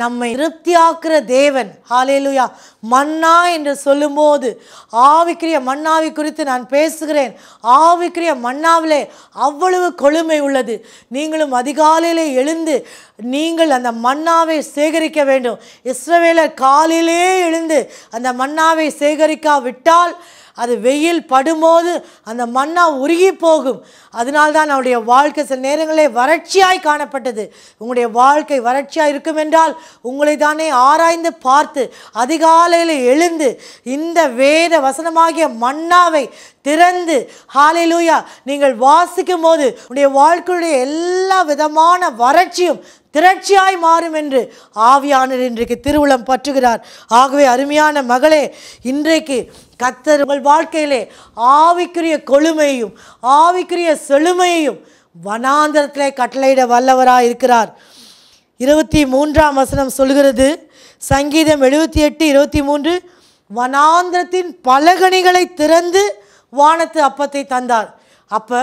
நம்மை திருப்தியாக்குற தேவன் ஹாலேலுயா மன்னா என்று சொல்லும்போது ஆவிக்கிரிய மன்னாவை குறித்து நான் பேசுகிறேன் ஆவிக்கிரிய மன்னாவிலே அவ்வளவு கொழுமை உள்ளது நீங்களும் அதிகாலையிலே எழுந்து நீங்கள் அந்த மன்னாவை சேகரிக்க வேண்டும் இஸ்ரவேலர் காலிலே எழுந்து அந்த மன்னாவை சேகரிக்காவிட்டால் அது வெயில் படும்போது அந்த மண்ணாக உருகி போகும் அதனால்தான் அவருடைய வாழ்க்கை சில நேரங்களே வறட்சியாய் காணப்பட்டது உங்களுடைய வாழ்க்கை வறட்சியாக இருக்கும் என்றால் உங்களை தானே ஆராய்ந்து பார்த்து அதிகாலையில் எழுந்து இந்த வேத வசனமாகிய மன்னாவை திறந்து ஹாலிலூயா நீங்கள் வாசிக்கும் போது உடைய வாழ்க்கையுடைய எல்லா விதமான வறட்சியும் திரட்சியாய் மாறும் என்று ஆவியானர் இன்றைக்கு திருவுளம் பற்றுகிறார் ஆகவே அருமையான மகளே இன்றைக்கு கத்தர் உங்கள் வாழ்க்கையிலே ஆவிக்குரிய கொழுமையையும் ஆவிக்குரிய செழுமையையும் வனாந்திரத்தில் கட்டளையிட வல்லவராக இருக்கிறார் இருபத்தி மூன்றாம் வசனம் சொல்கிறது சங்கீதம் எழுபத்தி எட்டு இருபத்தி மூன்று வனாந்திரத்தின் பலகணிகளை திறந்து வானத்து அப்பத்தை தந்தார் அப்போ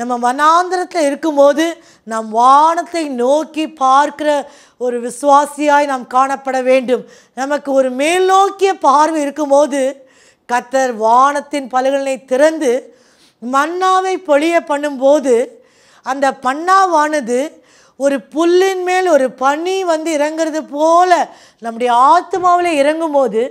நம்ம வனாந்திரத்தில் இருக்கும்போது நாம் வானத்தை நோக்கி பார்க்கிற ஒரு விசுவாசியாய் நாம் காணப்பட வேண்டும் நமக்கு ஒரு மேல் நோக்கிய பார்வை இருக்கும்போது கத்தர் வானத்தின் பல்கலை திறந்து மன்னாவை பொழிய பண்ணும்போது அந்த பண்ணாவானது ஒரு புல்லின் மேல் ஒரு பனி வந்து இறங்கிறது போல நம்முடைய ஆத்மாவில் இறங்கும்போது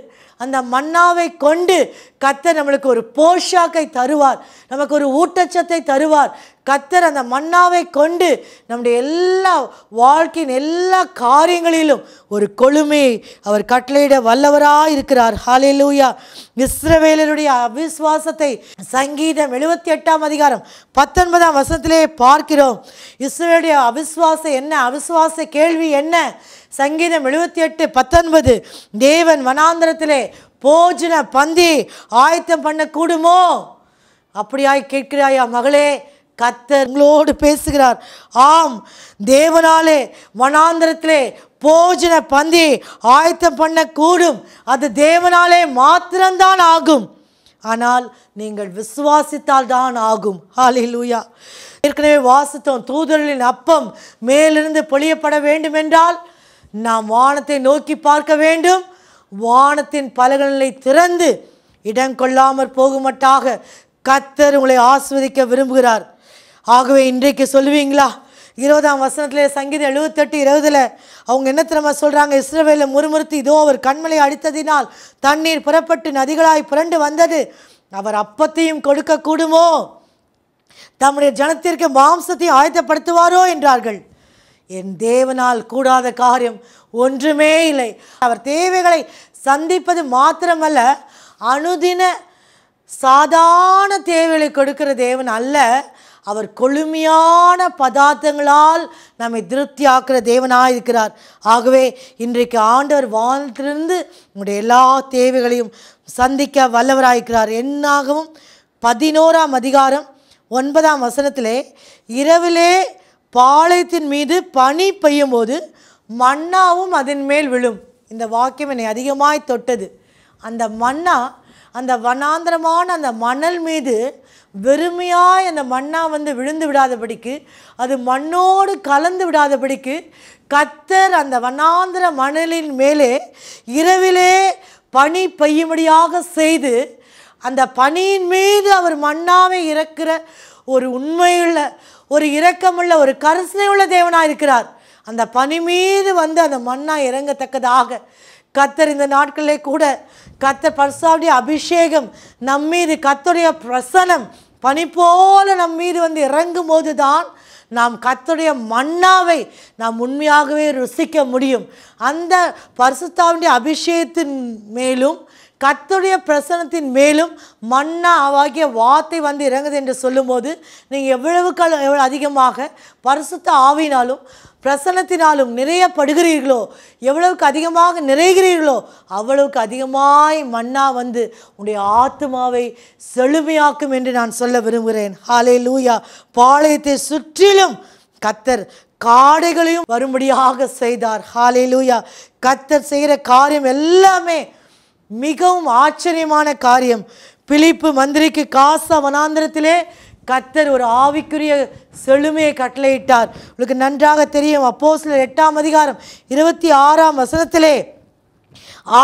அந்த மன்னாவை கொண்டு கத்தர் நம்மளுக்கு ஒரு போஷாக்கை தருவார் நமக்கு ஒரு ஊட்டச்சத்தை தருவார் கத்தர் அந்த மன்னாவை கொண்டு நம்முடைய எல்லா வாழ்க்கையின் எல்லா காரியங்களிலும் ஒரு கொழுமையை அவர் கட்டளையிட வல்லவராக இருக்கிறார் ஹாலிலூயா இஸ்ரவேலருடைய அவிஸ்வாசத்தை சங்கீதம் எழுபத்தி எட்டாம் அதிகாரம் பத்தொன்பதாம் வசத்திலே பார்க்கிறோம் இஸ்ரவேலுடைய அவிஸ்வாசம் என்ன அவிஸ்வாச கேள்வி என்ன சங்கீதம் எழுபத்தி எட்டு பத்தொன்பது தேவன் வனாந்திரத்திலே போஜன பந்தி ஆயத்தம் பண்ண கூடுமோ அப்படியாய் கேட்கிறாயா மகளே கத்தர் பேசுகிறார் ஆம் தேவனாலே வனாந்திரத்திலே போஜன பந்தி ஆயத்தம் பண்ணக்கூடும் அது தேவனாலே மாத்திரம்தான் ஆகும் ஆனால் நீங்கள் விசுவாசித்தால் தான் ஆகும் ஹாலில் லூயா ஏற்கனவே வாசித்தோம் தூதர்களின் அப்பம் மேலிருந்து பொழியப்பட வேண்டுமென்றால் என்றால் நாம் வானத்தை நோக்கி பார்க்க வேண்டும் வானத்தின் பலகளை திறந்து இடம் கொள்ளாமற் போகுமட்டாக கத்தர் உங்களை ஆஸ்வதிக்க விரும்புகிறார் ஆகவே இன்றைக்கு சொல்லுவீங்களா இருபதாம் வசனத்தில் சங்கீத எழுபத்தெட்டு இருபதில் அவங்க என்ன திறமை சொல்கிறாங்க இஸ்ரவேலில் முறுமுறுத்து இதோ அவர் கண்மலை அடித்ததினால் தண்ணீர் புறப்பட்டு நதிகளாய் புரண்டு வந்தது அவர் அப்பத்தையும் கொடுக்க கூடுமோ தம்முடைய ஜனத்திற்கு மாம்சத்தை ஆயத்தப்படுத்துவாரோ என்றார்கள் என் தேவனால் கூடாத காரியம் ஒன்றுமே இல்லை அவர் தேவைகளை சந்திப்பது மாத்திரமல்ல அனுதின சாதாரண தேவைகளை கொடுக்கிற தேவன் அல்ல அவர் கொழுமையான பதார்த்தங்களால் நம்மை திருப்தியாக்குற தேவனாக இருக்கிறார் ஆகவே இன்றைக்கு ஆண்டவர் வானத்திலிருந்து உங்களுடைய எல்லா தேவைகளையும் சந்திக்க வல்லவராயிருக்கிறார் என்னாகவும் பதினோராம் அதிகாரம் ஒன்பதாம் வசனத்திலே இரவிலே பாளையத்தின் மீது பனி பெய்யும் போது மண்ணாவும் அதன் மேல் விழும் இந்த வாக்கியம் என்னை அதிகமாய் தொட்டது அந்த மண்ணா அந்த வனாந்திரமான அந்த மணல் மீது வெறுமையாய் அந்த மண்ணா வந்து விழுந்து விடாதபடிக்கு அது மண்ணோடு கலந்து விடாதபடிக்கு கத்தர் அந்த வண்ணாந்திர மணலின் மேலே இரவிலே பனி பெய்யும்படியாக செய்து அந்த பனியின் மீது அவர் மண்ணாவை இறக்கிற ஒரு உண்மையுள்ள ஒரு இரக்கமுள்ள ஒரு கருணை உள்ள தேவனாக இருக்கிறார் அந்த பனி மீது வந்து அந்த மண்ணாக இறங்கத்தக்கதாக கத்தர் இந்த நாட்களிலே கூட கத்தர் பர்சாவுடைய அபிஷேகம் நம்மீது கத்தருடைய பிரசனம் பனி போல நம் மீது வந்து இறங்கும் போது தான் நாம் கத்துடைய மண்ணாவை நாம் உண்மையாகவே ருசிக்க முடியும் அந்த பரிசுத்தாவுடைய அபிஷேகத்தின் மேலும் கத்துடைய பிரசனத்தின் மேலும் மன்னா ஆகிய வார்த்தை வந்து இறங்குது என்று சொல்லும்போது நீங்கள் எவ்வளவு எவ்வளோ அதிகமாக பரிசுத்த ஆவினாலும் பிரசனத்தினாலும் நிறையப்படுகிறீர்களோ எவ்வளவுக்கு அதிகமாக நிறைகிறீர்களோ அவ்வளவுக்கு அதிகமாய் மன்னா வந்து உடைய ஆத்மாவை செழுமையாக்கும் என்று நான் சொல்ல விரும்புகிறேன் ஹாலே லூயா பாளையத்தை சுற்றிலும் கத்தர் காடைகளையும் வரும்படியாக செய்தார் ஹாலே லூயா கத்தர் செய்கிற காரியம் எல்லாமே மிகவும் ஆச்சரியமான காரியம் பிலிப்பு மந்திரிக்கு காசா வனாந்திரத்திலே கத்தர் ஒரு ஆவிக்குரிய செழுமையை கட்டளையிட்டார் உங்களுக்கு நன்றாக தெரியும் அப்போ சில எட்டாம் அதிகாரம் இருபத்தி ஆறாம் வசனத்திலே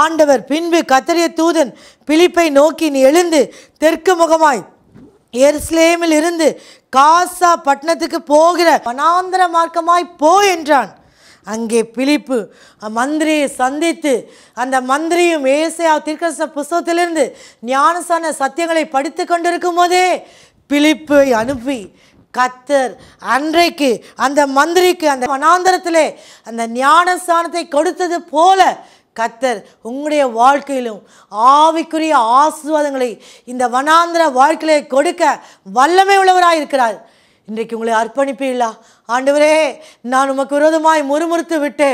ஆண்டவர் பின்பு கத்தரிய தூதன் பிலிப்பை நோக்கி நீ எழுந்து தெற்கு முகமாய் எர்ஸ்லேமில் இருந்து காசா பட்டணத்துக்கு போகிற வனாந்திர மார்க்கமாய் போ என்றான் அங்கே பிலிப்பு மந்திரியை சந்தித்து அந்த மந்திரியும் ஏசையா திருக்கச புஸ்தகத்திலிருந்து ஞானசான சத்தியங்களை படித்து கொண்டிருக்கும் போதே பிழிப்பை அனுப்பி கத்தர் அன்றைக்கு அந்த மந்திரிக்கு அந்த வனாந்தரத்திலே அந்த ஞானஸ்தானத்தை கொடுத்தது போல கத்தர் உங்களுடைய வாழ்க்கையிலும் ஆவிக்குரிய ஆசீர்வாதங்களை இந்த வனாந்திர வாழ்க்கையை கொடுக்க வல்லமை உள்ளவராக இருக்கிறார் இன்றைக்கு உங்களை அர்ப்பணிப்பீங்களா ஆண்டவரே நான் உமக்கு விரோதமாய் முறுமுறுத்து விட்டு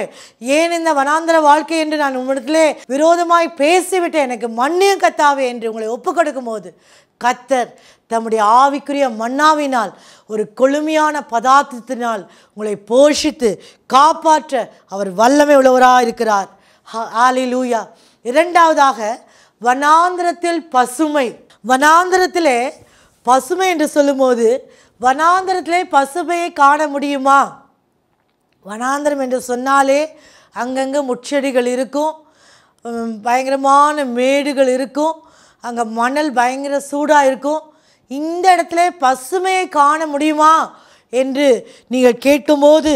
ஏன் இந்த வனாந்திர வாழ்க்கை என்று நான் உங்களிடத்திலே விரோதமாய் பேசிவிட்டேன் எனக்கு மண்ணையும் கத்தாவே என்று உங்களை ஒப்பு கொடுக்கும் போது கத்தர் தம்முடைய ஆவிக்குரிய மண்ணாவினால் ஒரு கொழுமையான பதார்த்தத்தினால் உங்களை போஷித்து காப்பாற்ற அவர் வல்லமை உள்ளவராக இருக்கிறார் ஆலி லூயா இரண்டாவதாக வனாந்திரத்தில் பசுமை வனாந்திரத்திலே பசுமை என்று சொல்லும்போது வனாந்திரத்திலே பசுமையை காண முடியுமா வனாந்திரம் என்று சொன்னாலே அங்கங்கே முச்செடிகள் இருக்கும் பயங்கரமான மேடுகள் இருக்கும் அங்கே மணல் பயங்கர சூடாக இருக்கும் இந்த இடத்துல பசுமையை காண முடியுமா என்று நீங்கள் கேட்கும்போது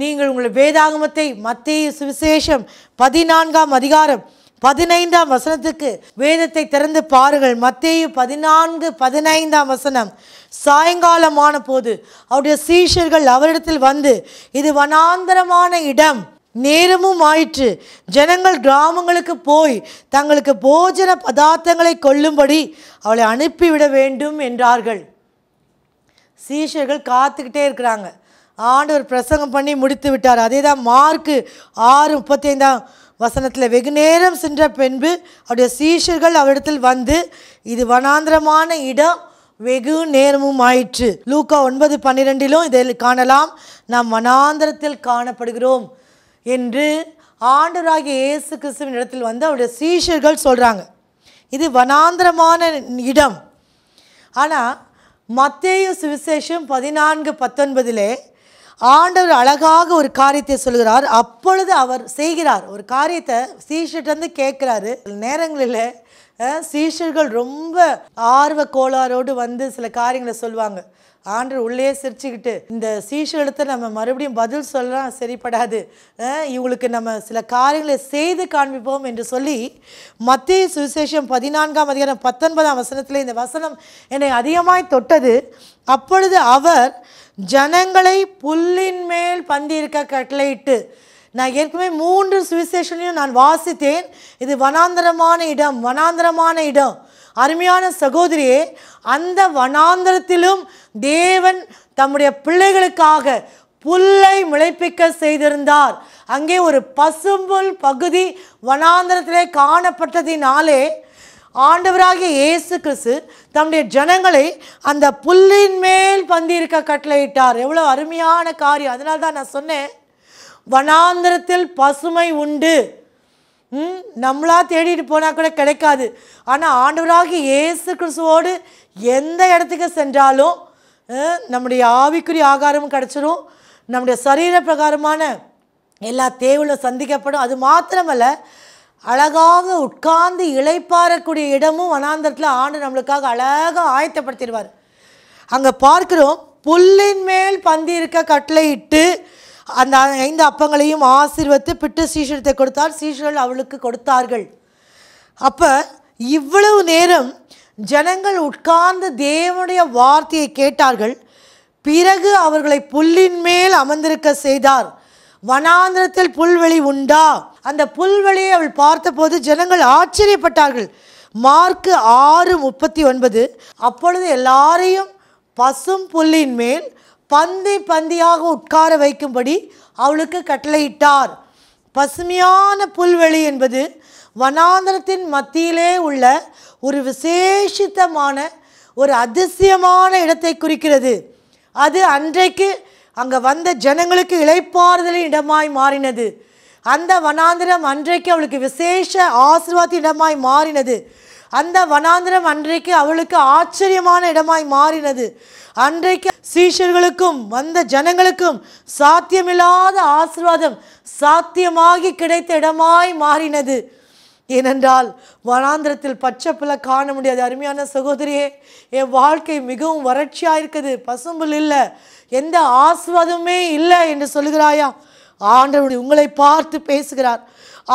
நீங்கள் உங்கள் வேதாகமத்தை மத்திய சுவிசேஷம் பதினான்காம் அதிகாரம் பதினைந்தாம் வசனத்துக்கு வேதத்தை திறந்து பாருங்கள் மத்தேயு பதினான்கு பதினைந்தாம் வசனம் சாயங்காலமான போது அவருடைய சீஷர்கள் அவரிடத்தில் வந்து இது வனாந்தரமான இடம் நேரமும் ஆயிற்று ஜனங்கள் கிராமங்களுக்கு போய் தங்களுக்கு போஜன பதார்த்தங்களை கொள்ளும்படி அவளை அனுப்பிவிட வேண்டும் என்றார்கள் சீஷர்கள் காத்துக்கிட்டே இருக்கிறாங்க ஆண்டவர் பிரசங்கம் பண்ணி முடித்து விட்டார் அதே தான் மார்க்கு ஆறு முப்பத்தைந்தாம் வசனத்தில் வெகு நேரம் சென்ற பின்பு அவருடைய சீஷர்கள் அவரிடத்தில் வந்து இது வனாந்திரமான இடம் வெகு நேரமும் ஆயிற்று லூக்கா ஒன்பது பன்னிரெண்டிலும் இதில் காணலாம் நாம் வனாந்திரத்தில் காணப்படுகிறோம் என்று ஆண்டராகிய இயேசு கிறிஸ்துவின் இடத்தில் வந்து அவருடைய சீஷர்கள் சொல்கிறாங்க இது வனாந்திரமான இடம் ஆனால் மத்தேயு சுவிசேஷம் பதினான்கு பத்தொன்பதிலே ஆண்டவர் அழகாக ஒரு காரியத்தை சொல்கிறார் அப்பொழுது அவர் செய்கிறார் ஒரு காரியத்தை சீஷர்ட்டேருந்து கேட்குறாரு நேரங்களில் சீஷர்கள் ரொம்ப ஆர்வ கோளாரோடு வந்து சில காரியங்களை சொல்லுவாங்க ஆண்டர் உள்ளே சிரிச்சுக்கிட்டு இந்த சீஷர்களுக்கு நம்ம மறுபடியும் பதில் சொல்லலாம் சரிப்படாது இவங்களுக்கு நம்ம சில காரியங்களை செய்து காண்பிப்போம் என்று சொல்லி மத்திய சுவிசேஷம் பதினான்காம் அதிகாரம் பத்தொன்பதாம் வசனத்தில் இந்த வசனம் என்னை அதிகமாய் தொட்டது அப்பொழுது அவர் ஜனங்களை புல்லின் மேல் பந்தியிருக்க கட்டளையிட்டு நான் ஏற்கனவே மூன்று சுவிசேஷனையும் நான் வாசித்தேன் இது வனாந்தரமான இடம் வனாந்தரமான இடம் அருமையான சகோதரியே அந்த வனாந்தரத்திலும் தேவன் தம்முடைய பிள்ளைகளுக்காக புல்லை முளைப்பிக்க செய்திருந்தார் அங்கே ஒரு பசும்புல் பகுதி வனாந்தரத்திலே காணப்பட்டதினாலே ஆண்டவராகிய இயேசு கிறிஸ்து தம்முடைய ஜனங்களை அந்த புல்லின் மேல் பந்திருக்க கட்டளையிட்டார் எவ்வளோ அருமையான காரியம் அதனால தான் நான் சொன்னேன் வனாந்திரத்தில் பசுமை உண்டு நம்மளா தேடிட்டு போனால் கூட கிடைக்காது ஆனால் ஆண்டவராகி இயேசு கிறிஸ்துவோடு எந்த இடத்துக்கு சென்றாலும் நம்முடைய ஆவிக்குரிய ஆகாரமும் கிடச்சிடும் நம்முடைய சரீர பிரகாரமான எல்லா தேவைகளும் சந்திக்கப்படும் அது மாத்திரமல்ல அழகாக உட்கார்ந்து இழைப்பாறக்கூடிய இடமும் வனாந்தரத்தில் ஆண்டு நம்மளுக்காக அழகாக ஆயத்தப்படுத்திடுவார் அங்கே பார்க்குறோம் புல்லின் மேல் கட்டளை இட்டு அந்த ஐந்து அப்பங்களையும் ஆசீர்வத்து பிட்டு சீஷரத்தை கொடுத்தார் சீஷர்கள் அவளுக்கு கொடுத்தார்கள் அப்போ இவ்வளவு நேரம் ஜனங்கள் உட்கார்ந்து தேவனுடைய வார்த்தையை கேட்டார்கள் பிறகு அவர்களை புல்லின் மேல் அமர்ந்திருக்க செய்தார் வனாந்திரத்தில் புல்வெளி உண்டா அந்த புல்வெளியை அவள் பார்த்தபோது ஜனங்கள் ஆச்சரியப்பட்டார்கள் மார்க்கு ஆறு முப்பத்தி ஒன்பது அப்பொழுது எல்லாரையும் பசும் புல்லின் மேல் பந்தி பந்தியாக உட்கார வைக்கும்படி அவளுக்கு கட்டளையிட்டார் பசுமையான புல்வெளி என்பது வனாந்திரத்தின் மத்தியிலே உள்ள ஒரு விசேஷித்தமான ஒரு அதிசயமான இடத்தை குறிக்கிறது அது அன்றைக்கு அங்கே வந்த ஜனங்களுக்கு இழைப்பாறுதலின் இடமாய் மாறினது அந்த வனாந்திரம் அன்றைக்கு அவளுக்கு விசேஷ ஆசிர்வாத இடமாய் மாறினது அந்த வனாந்திரம் அன்றைக்கு அவளுக்கு ஆச்சரியமான இடமாய் மாறினது அன்றைக்கு சீஷர்களுக்கும் வந்த ஜனங்களுக்கும் சாத்தியமில்லாத ஆசிர்வாதம் சாத்தியமாகி கிடைத்த இடமாய் மாறினது ஏனென்றால் வனாந்திரத்தில் பச்சை பிள்ளை காண முடியாது அருமையான சகோதரியே என் வாழ்க்கை மிகவும் வறட்சியாக இருக்குது பசும்புல் இல்லை எந்த ஆசிர்வாதமே இல்லை என்று சொல்கிறாயா ஆண்டவருடைய உங்களை பார்த்து பேசுகிறார்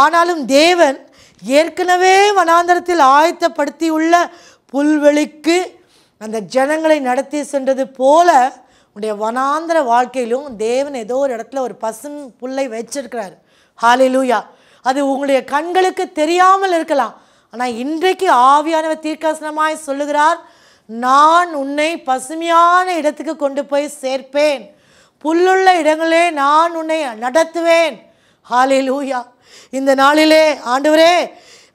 ஆனாலும் தேவன் ஏற்கனவே வனாந்தரத்தில் உள்ள புல்வெளிக்கு அந்த ஜனங்களை நடத்தி சென்றது போல உடைய வனாந்திர வாழ்க்கையிலும் தேவன் ஏதோ ஒரு இடத்துல ஒரு பசும் புல்லை வச்சிருக்கிறார் ஹாலிலூயா அது உங்களுடைய கண்களுக்கு தெரியாமல் இருக்கலாம் ஆனால் இன்றைக்கு ஆவியானவர் தீர்க்காசனமாய் சொல்லுகிறார் நான் உன்னை பசுமையான இடத்துக்கு கொண்டு போய் சேர்ப்பேன் புல்லுள்ள இடங்களே நான் உன்னை நடத்துவேன் ஹாலே லூயா இந்த நாளிலே ஆண்டவரே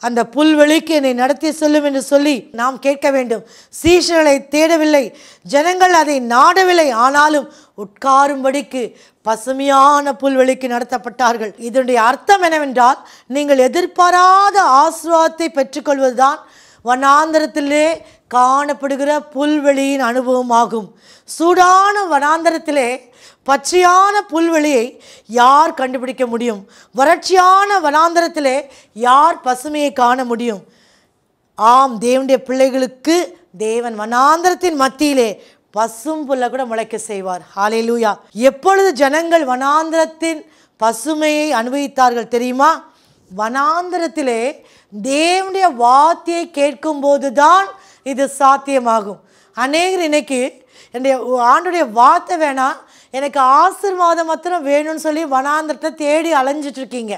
அந்த புல்வெளிக்கு என்னை நடத்தி சொல்லும் என்று சொல்லி நாம் கேட்க வேண்டும் சீஷர்களை தேடவில்லை ஜனங்கள் அதை நாடவில்லை ஆனாலும் உட்காரும்படிக்கு பசுமையான புல்வெளிக்கு நடத்தப்பட்டார்கள் இதனுடைய அர்த்தம் என்னவென்றால் நீங்கள் எதிர்பாராத ஆசுவாதத்தை பெற்றுக்கொள்வதுதான் வனாந்திரத்திலே காணப்படுகிற புல்வெளியின் அனுபவமாகும் சூடான வனாந்திரத்திலே பச்சையான புல்வெளியை யார் கண்டுபிடிக்க முடியும் வறட்சியான வனாந்தரத்திலே யார் பசுமையை காண முடியும் ஆம் தேவனுடைய பிள்ளைகளுக்கு தேவன் வனாந்தரத்தின் மத்தியிலே பசும் புல்லை கூட முளைக்க செய்வார் ஹாலே லூயா எப்பொழுது ஜனங்கள் வனாந்திரத்தின் பசுமையை அனுபவித்தார்கள் தெரியுமா வனாந்திரத்திலே தேவனுடைய வார்த்தையை கேட்கும்போது தான் இது சாத்தியமாகும் அநேகர் இன்னைக்கு என்னுடைய ஆண்டுடைய வார்த்தை வேணால் எனக்கு ஆசிர்வாதம் மாத்திரம் வேணும்னு சொல்லி வனாந்திரத்தை தேடி அலைஞ்சிட்ருக்கீங்க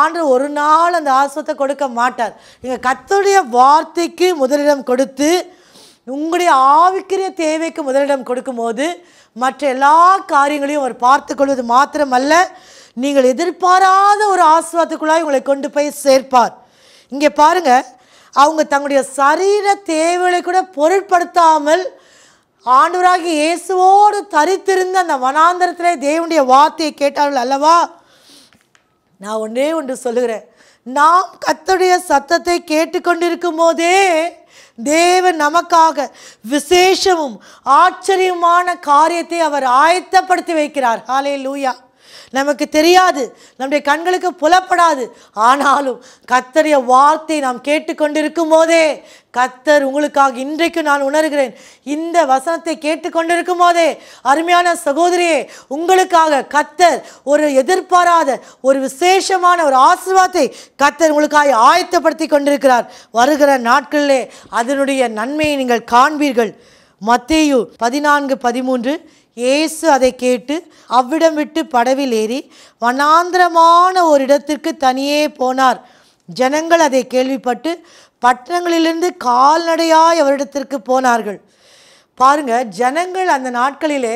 ஆண்டு ஒரு நாள் அந்த ஆசிரத்தை கொடுக்க மாட்டார் நீங்கள் கத்துடைய வார்த்தைக்கு முதலிடம் கொடுத்து உங்களுடைய ஆவிக்கிற தேவைக்கு முதலிடம் கொடுக்கும்போது மற்ற எல்லா காரியங்களையும் அவர் பார்த்து கொள்வது மாத்திரமல்ல நீங்கள் எதிர்பாராத ஒரு ஆசிர்வாதத்துக்குள்ளாய் உங்களை கொண்டு போய் சேர்ப்பார் இங்கே பாருங்கள் அவங்க தங்களுடைய சரீர தேவைகளை கூட பொருட்படுத்தாமல் ஆண்டவராகி இயேசுவோடு தரித்திருந்த அந்த வனாந்திரத்திலே தேவனுடைய வார்த்தையை கேட்டார்கள் அல்லவா நான் ஒன்றே ஒன்று சொல்லுகிறேன் நாம் கத்தருடைய சத்தத்தை கேட்டுக்கொண்டிருக்கும் போதே தேவன் நமக்காக விசேஷமும் ஆச்சரியமான காரியத்தை அவர் ஆயத்தப்படுத்தி வைக்கிறார் ஹாலே லூயா நமக்கு தெரியாது நம்முடைய கண்களுக்கு புலப்படாது ஆனாலும் கத்தரிய வார்த்தை நாம் கேட்டுக்கொண்டிருக்கும் போதே கத்தர் உங்களுக்காக இன்றைக்கு நான் உணர்கிறேன் இந்த வசனத்தை கேட்டுக்கொண்டிருக்கும் போதே அருமையான சகோதரியே உங்களுக்காக கத்தர் ஒரு எதிர்பாராத ஒரு விசேஷமான ஒரு ஆசிர்வாதத்தை கத்தர் உங்களுக்காக ஆயத்தப்படுத்தி கொண்டிருக்கிறார் வருகிற நாட்களிலே அதனுடைய நன்மையை நீங்கள் காண்பீர்கள் மத்தேயு பதினான்கு பதிமூன்று இயேசு அதை கேட்டு அவ்விடம் விட்டு படவில் ஏறி வனாந்திரமான ஒரு இடத்திற்கு தனியே போனார் ஜனங்கள் அதை கேள்விப்பட்டு பட்டணங்களிலிருந்து கால்நடையாய் அவரிடத்திற்கு போனார்கள் பாருங்க ஜனங்கள் அந்த நாட்களிலே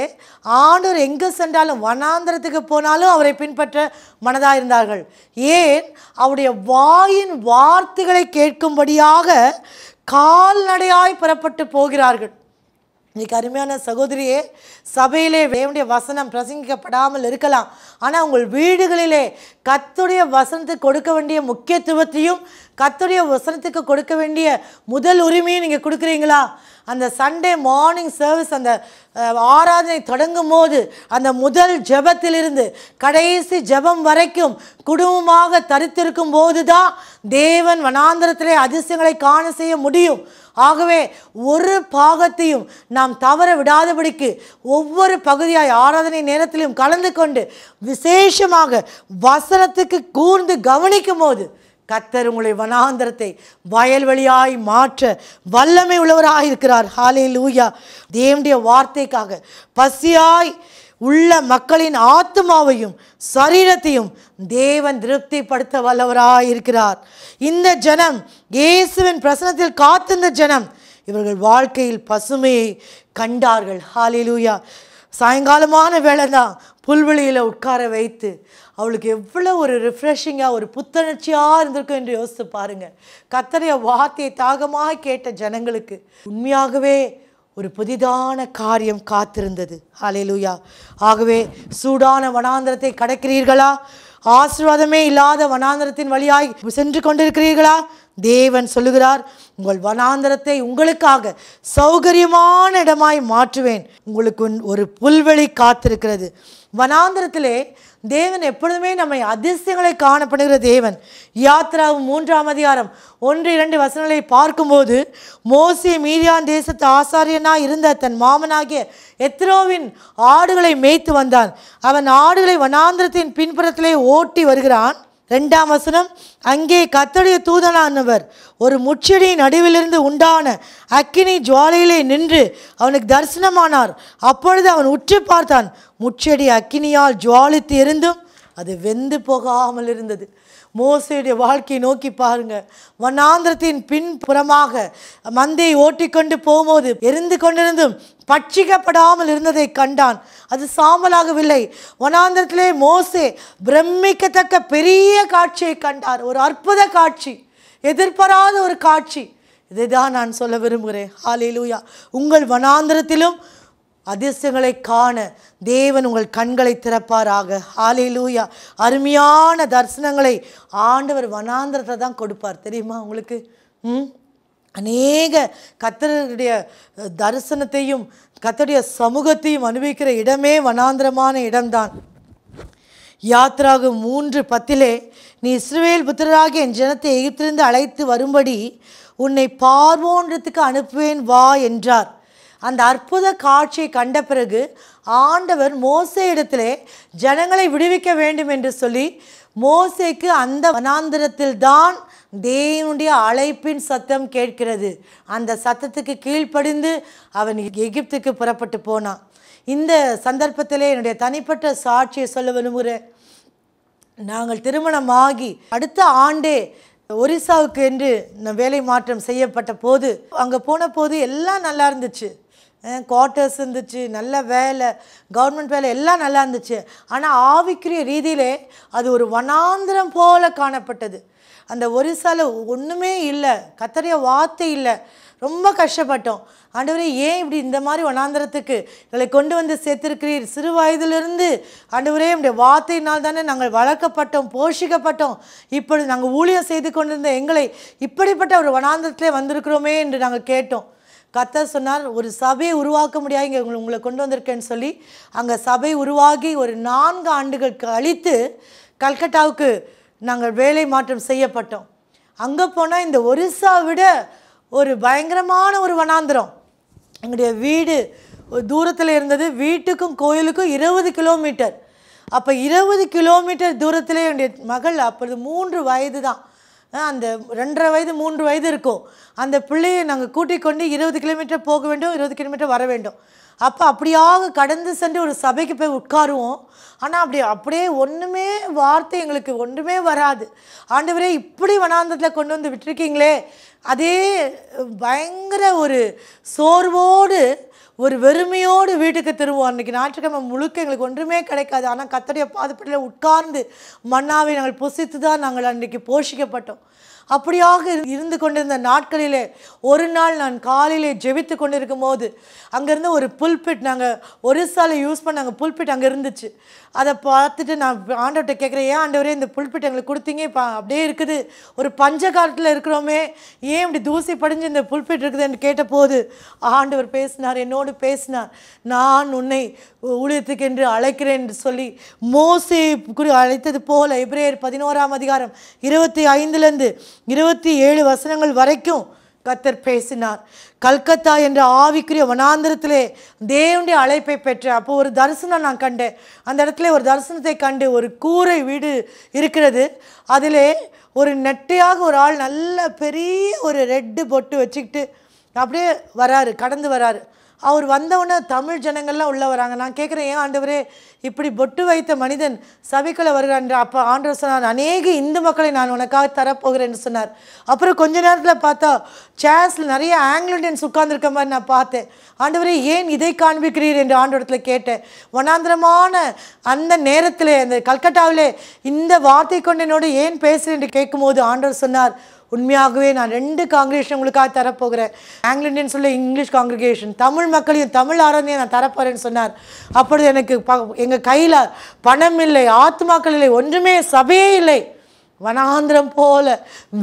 ஆண்டவர் எங்கே சென்றாலும் வனாந்திரத்துக்கு போனாலும் அவரை பின்பற்ற மனதாக இருந்தார்கள் ஏன் அவருடைய வாயின் வார்த்தைகளை கேட்கும்படியாக கால்நடையாய் புறப்பட்டு போகிறார்கள் இன்றைக்கி அருமையான சகோதரியே சபையிலே தேவனுடைய வசனம் பிரசங்கிக்கப்படாமல் இருக்கலாம் ஆனால் உங்கள் வீடுகளிலே கத்துடைய வசனத்துக்கு கொடுக்க வேண்டிய முக்கியத்துவத்தையும் கத்துடைய வசனத்துக்கு கொடுக்க வேண்டிய முதல் உரிமையும் நீங்கள் கொடுக்குறீங்களா அந்த சண்டே மார்னிங் சர்வீஸ் அந்த ஆராதனை தொடங்கும் போது அந்த முதல் ஜபத்திலிருந்து கடைசி ஜபம் வரைக்கும் குடும்பமாக தரித்திருக்கும் போது தான் தேவன் வனாந்திரத்திலே அதிசயங்களை காண செய்ய முடியும் ஆகவே ஒரு பாகத்தையும் நாம் தவற விடாதபடிக்கு ஒவ்வொரு பகுதியாய் ஆராதனை நேரத்திலும் கலந்து கொண்டு விசேஷமாக வசனத்துக்கு கூர்ந்து கவனிக்கும் போது கத்தர் உங்களுடைய வனாந்தரத்தை வயல்வெளியாய் மாற்ற வல்லமை உள்ளவராக இருக்கிறார் ஹாலே லூயா தேவனுடைய வார்த்தைக்காக பசியாய் உள்ள மக்களின் ஆத்மாவையும் சரீரத்தையும் தேவன் திருப்திப்படுத்த வல்லவராக இருக்கிறார் இந்த ஜனம் இயேசுவின் பிரசனத்தில் காத்திருந்த ஜனம் இவர்கள் வாழ்க்கையில் பசுமையை கண்டார்கள் ஹாலிலூயா சாயங்காலமான வேலை தான் புல்வெளியில் உட்கார வைத்து அவளுக்கு எவ்வளோ ஒரு ரிஃப்ரெஷிங்காக ஒரு புத்துணர்ச்சியாக இருந்திருக்கும் என்று யோசித்து பாருங்கள் கத்தனைய வார்த்தையை தாகமாக கேட்ட ஜனங்களுக்கு உண்மையாகவே ஒரு புதிதான காரியம் காத்திருந்தது அலையலூயா ஆகவே சூடான வனாந்திரத்தை கடக்கிறீர்களா ஆசீர்வாதமே இல்லாத வனாந்திரத்தின் வழியாய் சென்று கொண்டிருக்கிறீர்களா தேவன் சொல்லுகிறார் உங்கள் வனாந்திரத்தை உங்களுக்காக சௌகரியமான இடமாய் மாற்றுவேன் உங்களுக்கு ஒரு புல்வெளி காத்திருக்கிறது வனாந்திரத்திலே தேவன் எப்பொழுதுமே நம்மை அதிர்ஷ்டங்களை காணப்படுகிற தேவன் யாத்ராவும் மூன்றாம் அதிகாரம் ஒன்று இரண்டு வசனங்களை பார்க்கும்போது மோசிய மீதியான் தேசத்து ஆசாரியனாக இருந்த தன் மாமனாகிய எத்ரோவின் ஆடுகளை மேய்த்து வந்தான் அவன் ஆடுகளை வனாந்திரத்தின் பின்புறத்திலே ஓட்டி வருகிறான் ரெண்டாம் வசனம் அங்கே கத்தடைய தூதனானவர் ஒரு முச்செடி நடுவிலிருந்து உண்டான அக்கினி ஜுவாலையிலே நின்று அவனுக்கு தரிசனமானார் அப்பொழுது அவன் உற்று பார்த்தான் முச்சடி அக்கினியால் ஜுவாலித்து இருந்தும் அது வெந்து போகாமல் இருந்தது மோசையுடைய வாழ்க்கையை நோக்கி பாருங்க வனாந்திரத்தின் பின்புறமாக மந்தையை ஓட்டிக்கொண்டு போகும்போது எரிந்து கொண்டிருந்தும் பட்சிக்கப்படாமல் இருந்ததை கண்டான் அது சாம்பலாகவில்லை வனாந்திரத்திலே மோசே பிரமிக்கத்தக்க பெரிய காட்சியை கண்டார் ஒரு அற்புத காட்சி எதிர்பாராத ஒரு காட்சி இதை தான் நான் சொல்ல விரும்புகிறேன் ஹாலே லூயா உங்கள் வனாந்திரத்திலும் அதிர்ஷ்டங்களை காண தேவன் உங்கள் கண்களை திறப்பாராக ஆலையிலூயா அருமையான தரிசனங்களை ஆண்டவர் வனாந்திரத்தை தான் கொடுப்பார் தெரியுமா உங்களுக்கு ம் அநேக கத்தருடைய தரிசனத்தையும் கத்தருடைய சமூகத்தையும் அனுபவிக்கிற இடமே வனாந்திரமான இடம்தான் யாத்திராக மூன்று பத்திலே நீ இஸ்ரவேல் புத்திரராக என் ஜனத்தை எகிப்திலிருந்து அழைத்து வரும்படி உன்னை பார்வோன்றத்துக்கு அனுப்புவேன் வா என்றார் அந்த அற்புத காட்சியை கண்ட பிறகு ஆண்டவர் மோசே இடத்திலே ஜனங்களை விடுவிக்க வேண்டும் என்று சொல்லி மோசேக்கு அந்த வனாந்திரத்தில் தான் தேவனுடைய அழைப்பின் சத்தம் கேட்கிறது அந்த சத்தத்துக்கு கீழ்ப்படிந்து அவன் எகிப்துக்கு புறப்பட்டு போனான் இந்த சந்தர்ப்பத்திலே என்னுடைய தனிப்பட்ட சாட்சியை சொல்ல விரும்புகிறேன் நாங்கள் திருமணமாகி அடுத்த ஆண்டே ஒரிசாவுக்கு என்று வேலை மாற்றம் செய்யப்பட்ட போது அங்கே போன போது எல்லாம் நல்லா இருந்துச்சு குவார்ட்டர்ஸ் இருந்துச்சு நல்ல வேலை கவர்மெண்ட் வேலை எல்லாம் நல்லா இருந்துச்சு ஆனால் ஆவிக்குரிய ரீதியிலே அது ஒரு வனாந்திரம் போல காணப்பட்டது அந்த ஒரிசாவில் ஒன்றுமே இல்லை கத்தறிய வார்த்தை இல்லை ரொம்ப கஷ்டப்பட்டோம் ஆண்டவரே ஏன் இப்படி இந்த மாதிரி வனாந்திரத்துக்கு எங்களை கொண்டு வந்து சேர்த்திருக்கிறீர் சிறு வயதிலிருந்து ஆண்டவரே நம்முடைய வார்த்தையினால் தானே நாங்கள் வளர்க்கப்பட்டோம் போஷிக்கப்பட்டோம் இப்பொழுது நாங்கள் ஊழியம் செய்து கொண்டிருந்த எங்களை இப்படிப்பட்ட ஒரு வனாந்திரத்திலே வந்திருக்கிறோமே என்று நாங்கள் கேட்டோம் கத்த சொன்னார் ஒரு சபையை உருவாக்க முடியாது இங்கே உங்களை உங்களை கொண்டு வந்திருக்கேன்னு சொல்லி அங்கே சபை உருவாகி ஒரு நான்கு ஆண்டுகள் கழித்து கல்கட்டாவுக்கு நாங்கள் வேலை மாற்றம் செய்யப்பட்டோம் அங்கே போனால் இந்த ஒரிசா விட ஒரு பயங்கரமான ஒரு வனாந்திரம் எங்களுடைய வீடு தூரத்தில் இருந்தது வீட்டுக்கும் கோயிலுக்கும் இருபது கிலோமீட்டர் அப்போ இருபது கிலோமீட்டர் தூரத்தில் என்னுடைய மகள் அப்பொழுது மூன்று வயது தான் அந்த ரெண்டரை வயது மூன்று வயது இருக்கும் அந்த பிள்ளையை நாங்கள் கூட்டிக் கொண்டு இருபது கிலோமீட்டர் போக வேண்டும் இருபது கிலோமீட்டர் வர வேண்டும் அப்போ அப்படியாக கடந்து சென்று ஒரு சபைக்கு போய் உட்காருவோம் ஆனால் அப்படி அப்படியே ஒன்றுமே வார்த்தை எங்களுக்கு ஒன்றுமே வராது ஆண்டவரே இப்படி வனாந்தத்தில் கொண்டு வந்து விட்டுருக்கீங்களே அதே பயங்கர ஒரு சோர்வோடு ஒரு வெறுமையோடு வீட்டுக்கு திரும்புவோம் அன்றைக்கி ஞாயிற்றுக்கிழமை முழுக்க எங்களுக்கு ஒன்றுமே கிடைக்காது ஆனால் கத்தடைய பாதுபட்டியில் உட்கார்ந்து மண்ணாவை நாங்கள் புசித்து தான் நாங்கள் அன்றைக்கி போஷிக்கப்பட்டோம் அப்படியாக இருந்து கொண்டிருந்த நாட்களிலே ஒரு நாள் நான் காலையிலே ஜெபித்து கொண்டிருக்கும் போது அங்கேருந்து ஒரு புல்பிட் நாங்கள் ஒரு சாலை யூஸ் பண்ணாங்க புல்பிட் அங்கே இருந்துச்சு அதை பார்த்துட்டு நான் ஆண்டவர்கிட்ட கேட்குறேன் ஏன் ஆண்டவரே இந்த புல்பிட் எங்களுக்கு கொடுத்தீங்க இப்போ அப்படியே இருக்குது ஒரு பஞ்ச காலத்தில் இருக்கிறோமே ஏன் இப்படி தூசி படிஞ்சு இந்த புல்பிட் இருக்குதுன்னு கேட்ட போது ஆண்டவர் பேசினார் என்னோடு பேசினார் நான் உன்னை ஊழியத்துக்கு என்று அழைக்கிறேன் என்று சொல்லி மோசி குறி அழைத்தது போல எப்ரேயர் பதினோராம் அதிகாரம் இருபத்தி ஐந்துலேருந்து இருபத்தி ஏழு வசனங்கள் வரைக்கும் கத்தர் பேசினார் கல்கத்தா என்ற ஆவிக்குரிய வனாந்திரத்திலே தேவனுடைய அழைப்பை பெற்ற அப்போது ஒரு தரிசனம் நான் கண்டேன் அந்த இடத்துல ஒரு தரிசனத்தை கண்டு ஒரு கூரை வீடு இருக்கிறது அதிலே ஒரு நெட்டையாக ஒரு ஆள் நல்ல பெரிய ஒரு ரெட்டு பொட்டு வச்சுக்கிட்டு அப்படியே வராரு கடந்து வராரு அவர் வந்தவுடனே தமிழ் ஜனங்கள்லாம் உள்ளே வராங்க நான் கேட்குறேன் ஏன் ஆண்டவரே இப்படி பொட்டு வைத்த மனிதன் சபைக்குள்ளே வருகிறான் அப்போ ஆண்டவர் சொன்னார் அநேக இந்து மக்களை நான் உனக்காக தரப்போகிறேன்னு சொன்னார் அப்புறம் கொஞ்ச நேரத்தில் பார்த்தா சேர்ஸில் நிறைய ஆங்கிலோ இண்டியன்ஸ் உட்கார்ந்துருக்க மாதிரி நான் பார்த்தேன் ஆண்டவரே ஏன் இதை காண்பிக்கிறீர் என்று ஆண்டவரத்தில் கேட்டேன் வனாந்திரமான அந்த நேரத்தில் அந்த கல்கட்டாவிலே இந்த வார்த்தை கொண்டு என்னோடு ஏன் பேசுகிறேன் என்று கேட்கும்போது ஆண்டவர் சொன்னார் உண்மையாகவே நான் ரெண்டு காங்கிரேஷன் உங்களுக்காக தரப்போகிறேன் ஆங்கில இந்தியன் சொல்ல இங்கிலீஷ் காங்கிரிகேஷன் தமிழ் மக்களையும் தமிழ் ஆராதனையை நான் தரப்போகிறேன்னு சொன்னார் அப்பொழுது எனக்கு ப எங்கள் கையில் பணம் இல்லை ஆத்மாக்கள் இல்லை ஒன்றுமே சபையே இல்லை வனாந்திரம் போல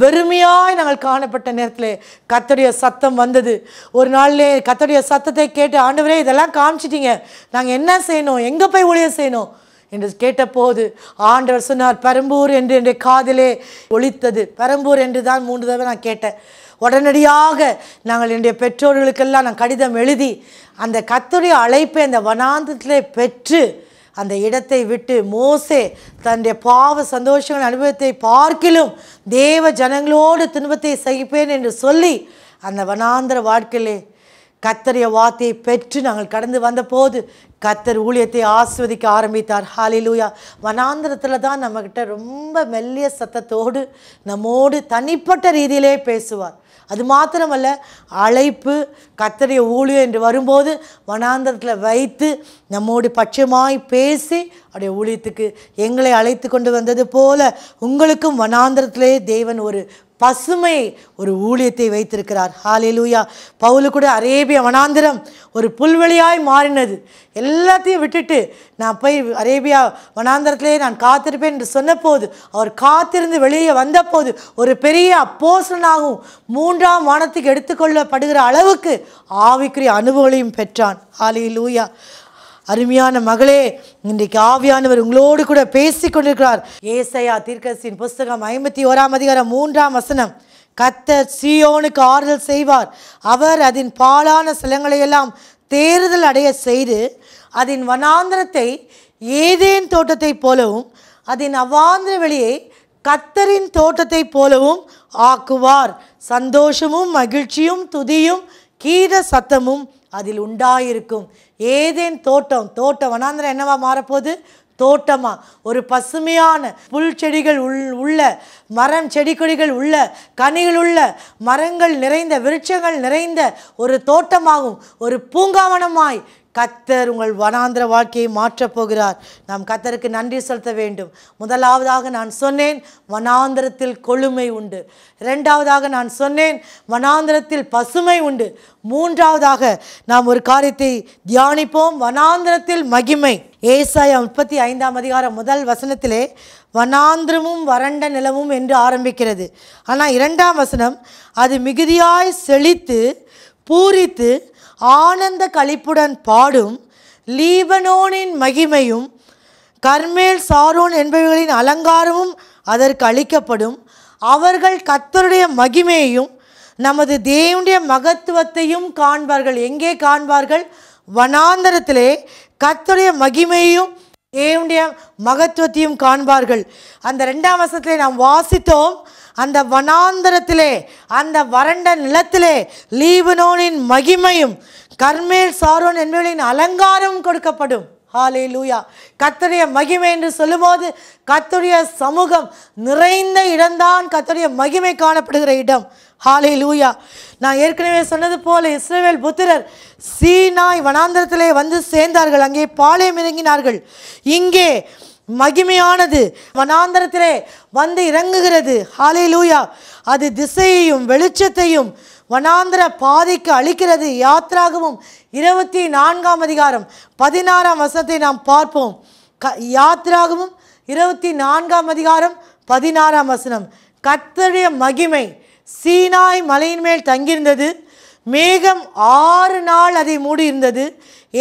வெறுமையாய் நாங்கள் காணப்பட்ட நேரத்தில் கத்தடைய சத்தம் வந்தது ஒரு நாள்லே கத்தடைய சத்தத்தை கேட்டு ஆண்டவரே இதெல்லாம் காமிச்சிட்டிங்க நாங்கள் என்ன செய்யணும் எங்கே போய் ஊழியம் செய்யணும் என்று கேட்டபோது ஆண்டவர் சொன்னார் பெரம்பூர் என்று என் காதிலே ஒழித்தது பெரம்பூர் என்று தான் மூன்று தடவை நான் கேட்டேன் உடனடியாக நாங்கள் என்னுடைய பெற்றோர்களுக்கெல்லாம் நான் கடிதம் எழுதி அந்த கத்துடைய அழைப்பை அந்த வனாந்தத்திலே பெற்று அந்த இடத்தை விட்டு மோசே தன்னுடைய பாவ சந்தோஷங்கள் அனுபவத்தை பார்க்கிலும் தேவ ஜனங்களோடு துன்பத்தை சகிப்பேன் என்று சொல்லி அந்த வனாந்திர வாழ்க்கையிலே கத்தறிய வார்த்தையை பெற்று நாங்கள் கடந்து வந்தபோது கத்தர் ஊழியத்தை ஆஸ்வதிக்க ஆரம்பித்தார் ஹாலிலூயா வனாந்திரத்தில் தான் நம்மக்கிட்ட ரொம்ப மெல்லிய சத்தத்தோடு நம்மோடு தனிப்பட்ட ரீதியிலே பேசுவார் அது மாத்திரமல்ல அழைப்பு கத்தரைய ஊழியம் என்று வரும்போது வனாந்திரத்தில் வைத்து நம்மோடு பட்சமாய் பேசி அவருடைய ஊழியத்துக்கு எங்களை அழைத்து கொண்டு வந்தது போல உங்களுக்கும் வனாந்திரத்திலே தேவன் ஒரு பசுமை ஒரு ஊழியத்தை வைத்திருக்கிறார் லூயா பவுலு கூட அரேபிய வனாந்திரம் ஒரு புல்வெளியாய் மாறினது எல்லாத்தையும் விட்டுட்டு நான் போய் அரேபியா வனாந்திரத்திலே நான் காத்திருப்பேன் என்று சொன்னபோது அவர் காத்திருந்து வெளியே வந்தபோது ஒரு பெரிய அப்போசனாகவும் மூன்றாம் வானத்துக்கு எடுத்துக்கொள்ளப்படுகிற அளவுக்கு ஆவிக்குரிய அனுபவங்களையும் பெற்றான் லூயா அருமையான மகளே இன்றைக்கு ஆவியானவர் உங்களோடு கூட பேசி கொண்டிருக்கிறார் ஏசையா தீர்க்கசின் புஸ்தகம் ஐம்பத்தி ஓராம் அதிகாரம் மூன்றாம் வசனம் கத்தர் சியோனுக்கு ஆறுதல் செய்வார் அவர் அதன் பாலான சிலங்களையெல்லாம் தேர்தல் அடைய செய்து அதன் வனாந்திரத்தை ஏதேன் தோட்டத்தைப் போலவும் அதன் அவாந்திர வெளியை கத்தரின் தோட்டத்தைப் போலவும் ஆக்குவார் சந்தோஷமும் மகிழ்ச்சியும் துதியும் கீத சத்தமும் அதில் உண்டாயிருக்கும் ஏதேன் தோட்டம் தோட்டம் வனாந்திரம் என்னவா மாறப்போகுது தோட்டமாக ஒரு பசுமையான புல் செடிகள் உள் உள்ள மரம் செடி கொடிகள் உள்ள கனிகள் உள்ள மரங்கள் நிறைந்த விருட்சங்கள் நிறைந்த ஒரு தோட்டமாகும் ஒரு பூங்காவனமாய் கத்தர் உங்கள் வனாந்திர வாழ்க்கையை மாற்றப் போகிறார் நாம் கத்தருக்கு நன்றி செலுத்த வேண்டும் முதலாவதாக நான் சொன்னேன் வனாந்திரத்தில் கொழுமை உண்டு இரண்டாவதாக நான் சொன்னேன் வனாந்திரத்தில் பசுமை உண்டு மூன்றாவதாக நாம் ஒரு காரியத்தை தியானிப்போம் வனாந்திரத்தில் மகிமை ஏசாய முப்பத்தி ஐந்தாம் அதிகாரம் முதல் வசனத்திலே வனாந்திரமும் வறண்ட நிலமும் என்று ஆரம்பிக்கிறது ஆனால் இரண்டாம் வசனம் அது மிகுதியாய் செழித்து பூரித்து ஆனந்த கழிப்புடன் பாடும் லீபனோனின் மகிமையும் கர்மேல் சாரோன் என்பவர்களின் அலங்காரமும் அதற்கு அளிக்கப்படும் அவர்கள் கத்தருடைய மகிமையையும் நமது தேவனுடைய மகத்துவத்தையும் காண்பார்கள் எங்கே காண்பார்கள் வனாந்தரத்திலே கத்தருடைய மகிமையையும் தேவனுடைய மகத்துவத்தையும் காண்பார்கள் அந்த ரெண்டாம் வசத்தில் நாம் வாசித்தோம் அந்த வனாந்தரத்திலே அந்த வறண்ட நிலத்திலே லீபனோனின் மகிமையும் கர்மேல் சாரோன் என்பவர்களின் அலங்காரமும் கொடுக்கப்படும் ஹாலே லூயா கத்துடைய மகிமை என்று சொல்லும்போது கத்துடைய சமூகம் நிறைந்த இடம்தான் கத்துடைய மகிமை காணப்படுகிற இடம் ஹாலே லூயா நான் ஏற்கனவே சொன்னது போல இஸ்ரேவேல் புத்திரர் சீனாய் வனாந்திரத்திலே வந்து சேர்ந்தார்கள் அங்கே பாளையம் இறங்கினார்கள் இங்கே மகிமையானது வனாந்திரத்திலே வந்து இறங்குகிறது ஹாலே லூயா அது திசையையும் வெளிச்சத்தையும் வனாந்திர பாதைக்கு அளிக்கிறது யாத்ராகவும் இருபத்தி நான்காம் அதிகாரம் பதினாறாம் வசத்தை நாம் பார்ப்போம் க யாத்ராகவும் இருபத்தி நான்காம் அதிகாரம் பதினாறாம் வசனம் கத்தருடைய மகிமை சீனாய் மலையின் மேல் தங்கியிருந்தது மேகம் ஆறு நாள் அதை மூடியிருந்தது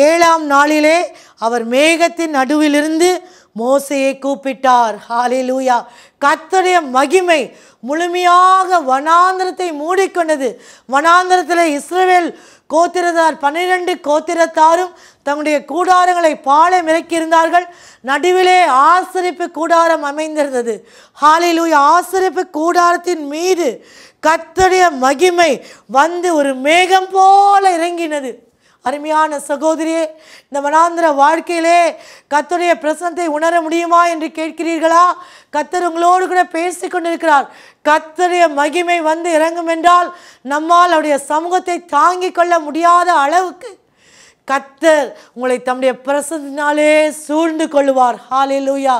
ஏழாம் நாளிலே அவர் மேகத்தின் நடுவிலிருந்து மோசையை கூப்பிட்டார் ஹாலே லூயா கத்தடைய மகிமை முழுமையாக வனாந்திரத்தை மூடிக்கொண்டது வனாந்திரத்தில் இஸ்ரேல் கோத்திரத்தார் பன்னிரண்டு கோத்திரத்தாரும் தங்களுடைய கூடாரங்களை பாலை மிரக்கியிருந்தார்கள் நடுவிலே ஆசிரிப்பு கூடாரம் அமைந்திருந்தது ஹாலிலூய் ஆசிரிப்பு கூடாரத்தின் மீது கத்தடைய மகிமை வந்து ஒரு மேகம் போல இறங்கினது அருமையான சகோதரியே இந்த மனாந்திர வாழ்க்கையிலே கத்தருடைய பிரசனத்தை உணர முடியுமா என்று கேட்கிறீர்களா கத்தர் உங்களோடு கூட பேசி கொண்டிருக்கிறார் கத்தருடைய மகிமை வந்து இறங்கும் என்றால் நம்மால் அவருடைய சமூகத்தை தாங்கிக் கொள்ள முடியாத அளவுக்கு கத்தர் உங்களை தம்முடைய பிரசத்தினாலே சூழ்ந்து கொள்வார் ஹாலே லூயா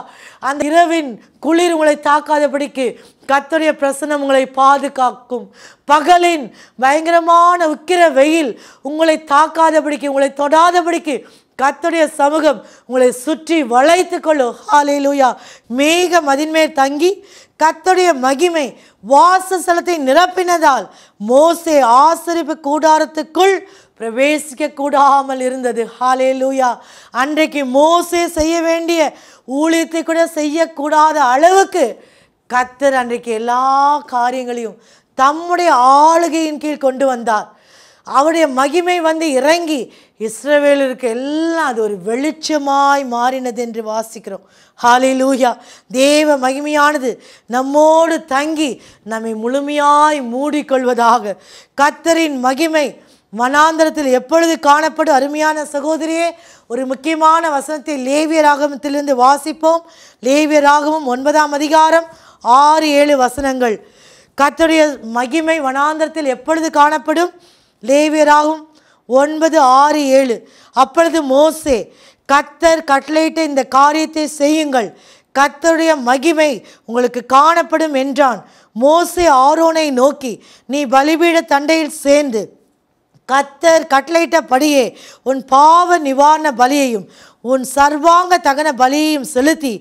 அந்த இரவின் குளிர் உங்களை தாக்காதபடிக்கு கத்தருடைய பிரசனம் உங்களை பாதுகாக்கும் பகலின் பயங்கரமான உக்கிர வெயில் உங்களை தாக்காதபடிக்கு உங்களை தொடாதபடிக்கு கத்துடைய சமூகம் உங்களை சுற்றி வளைத்து கொள்ளும் ஹாலே லூயா மேக மதின்மேல் தங்கி கத்துடைய மகிமை வாசஸ்தலத்தை நிரப்பினதால் மோசே ஆசிரிப்பு கூடாரத்துக்குள் பிரவேசிக்க கூடாமல் இருந்தது ஹாலே லூயா அன்றைக்கு மோசே செய்ய வேண்டிய ஊழியத்தை கூட செய்யக்கூடாத அளவுக்கு கத்தர் அன்றைக்கு எல்லா காரியங்களையும் தம்முடைய ஆளுகையின் கீழ் கொண்டு வந்தார் அவருடைய மகிமை வந்து இறங்கி இஸ்ரவேலருக்கு எல்லாம் அது ஒரு வெளிச்சமாய் மாறினது என்று வாசிக்கிறோம் ஹாலே லூயா தேவ மகிமையானது நம்மோடு தங்கி நம்மை முழுமையாய் மூடிக்கொள்வதாக கத்தரின் மகிமை வனாந்திரத்தில் எப்பொழுது காணப்படும் அருமையான சகோதரியே ஒரு முக்கியமான வசனத்தை லேவிய ராகமத்திலிருந்து வாசிப்போம் லேவிய ராகமும் ஒன்பதாம் அதிகாரம் ஆறு ஏழு வசனங்கள் கத்தருடைய மகிமை வனாந்தரத்தில் எப்பொழுது காணப்படும் லேவியராகும் ஒன்பது ஆறு ஏழு அப்பொழுது மோசே கத்தர் கட்டளையிட்ட இந்த காரியத்தை செய்யுங்கள் கத்தருடைய மகிமை உங்களுக்கு காணப்படும் என்றான் மோசே ஆரோனை நோக்கி நீ பலிபீட தண்டையில் சேர்ந்து கத்தர் கட்டளையிட்ட படியே உன் பாவ நிவாரண பலியையும் உன் சர்வாங்க தகன பலியையும் செலுத்தி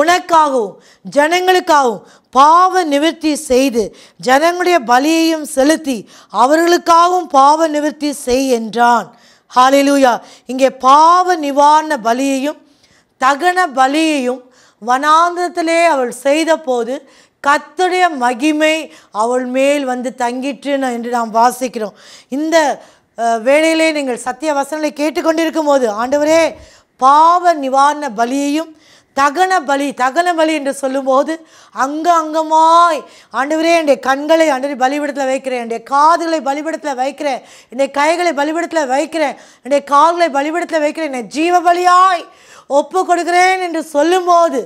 உனக்காகவும் ஜனங்களுக்காகவும் பாவ நிவர்த்தி செய்து ஜனங்களுடைய பலியையும் செலுத்தி அவர்களுக்காகவும் பாவ நிவர்த்தி செய் என்றான் ஹாலிலூயா இங்கே பாவ நிவாரண பலியையும் தகன பலியையும் வனாந்திரத்திலே அவள் செய்த போது கத்துடைய மகிமை அவள் மேல் வந்து தங்கிற்று என்று நாம் வாசிக்கிறோம் இந்த வேளையிலே நீங்கள் சத்திய வசனங்களை கேட்டுக்கொண்டிருக்கும் போது ஆண்டவரே பாவ நிவாரண பலியையும் தகன பலி தகன பலி என்று சொல்லும்போது அங்க அங்கமாய் ஆண்டவரே என்னுடைய கண்களை ஆண்டு பலிபடத்தில் வைக்கிறேன் என்னுடைய காதுகளை பலிபடத்தில் வைக்கிறேன் என்னுடைய கைகளை பலிபடத்தில் வைக்கிறேன் என்னுடைய கால்களை பலிபடத்தில் வைக்கிறேன் என்னை ஜீவ பலியாய் ஒப்பு கொடுக்கிறேன் என்று சொல்லும்போது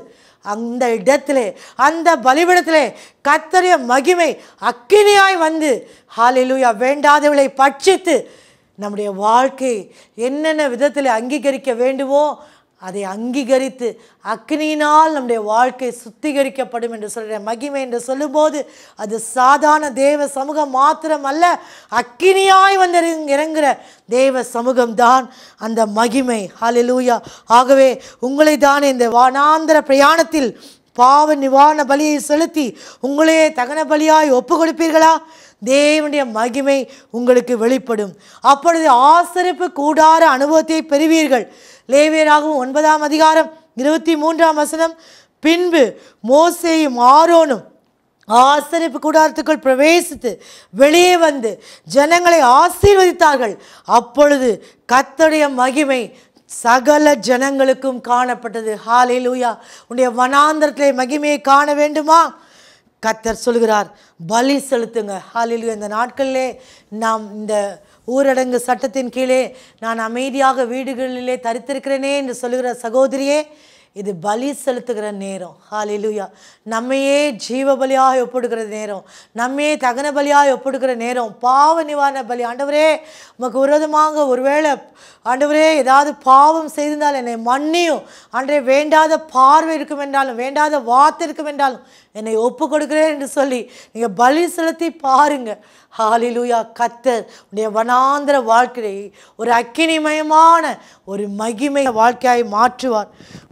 அந்த இடத்திலே அந்த பலிபிடத்தில் கத்தரிய மகிமை அக்கினியாய் வந்து ஹாலிலூயா வேண்டாதவளை பட்சித்து நம்முடைய வாழ்க்கை என்னென்ன விதத்தில் அங்கீகரிக்க வேண்டுமோ அதை அங்கீகரித்து அக்னியினால் நம்முடைய வாழ்க்கை சுத்திகரிக்கப்படும் என்று சொல்கிற மகிமை என்று சொல்லும்போது அது சாதாரண தேவ சமூகம் மாத்திரம் அல்ல அக்கினியாய் வந்து இறங்குற தேவ சமூகம்தான் அந்த மகிமை ஹலிலூயா ஆகவே உங்களை தான் இந்த வானாந்திர பிரயாணத்தில் பாவ நிவாரண பலியை செலுத்தி உங்களையே தகன பலியாய் ஒப்பு கொடுப்பீர்களா தேவனுடைய மகிமை உங்களுக்கு வெளிப்படும் அப்பொழுது ஆசரிப்பு கூடார அனுபவத்தை பெறுவீர்கள் லேவியராகவும் ஒன்பதாம் அதிகாரம் இருபத்தி மூன்றாம் வசனம் பின்பு மோசையும் ஆரோனும் ஆசரிப்பு கூடாரத்துக்குள் பிரவேசித்து வெளியே வந்து ஜனங்களை ஆசீர்வதித்தார்கள் அப்பொழுது கத்தடைய மகிமை சகல ஜனங்களுக்கும் காணப்பட்டது ஹாலே லூயா உன்னுடைய வனாந்திரத்திலே மகிமையை காண வேண்டுமா கத்தர் சொல்கிறார் பலி செலுத்துங்க ஹாலிலு இந்த நாட்களிலே நாம் இந்த ஊரடங்கு சட்டத்தின் கீழே நான் அமைதியாக வீடுகளிலே தரித்திருக்கிறேனே என்று சொல்லுகிற சகோதரியே இது பலி செலுத்துகிற நேரம் ஹாலிலுயா நம்மையே ஜீவ பலியாக ஒப்பிடுகிற நேரம் நம்மையே தகன பலியாக ஒப்பிடுகிற நேரம் பாவ நிவாரண பலி ஆண்டவரே உமக்கு விரோதமாக ஒருவேளை ஆண்டவரே ஏதாவது பாவம் செய்திருந்தால் என்னை மன்னியும் அன்றே வேண்டாத பார்வை இருக்கும் என்றாலும் வேண்டாத வார்த்தை இருக்கும் என்றாலும் என்னை ஒப்பு கொடுக்குறேன் என்று சொல்லி நீங்கள் பலி செலுத்தி பாருங்கள் ஹாலிலூயா கத்தர் உடைய வனாந்திர வாழ்க்கையை ஒரு அக்கினிமயமான ஒரு மகிமை வாழ்க்கையாய் மாற்றுவார்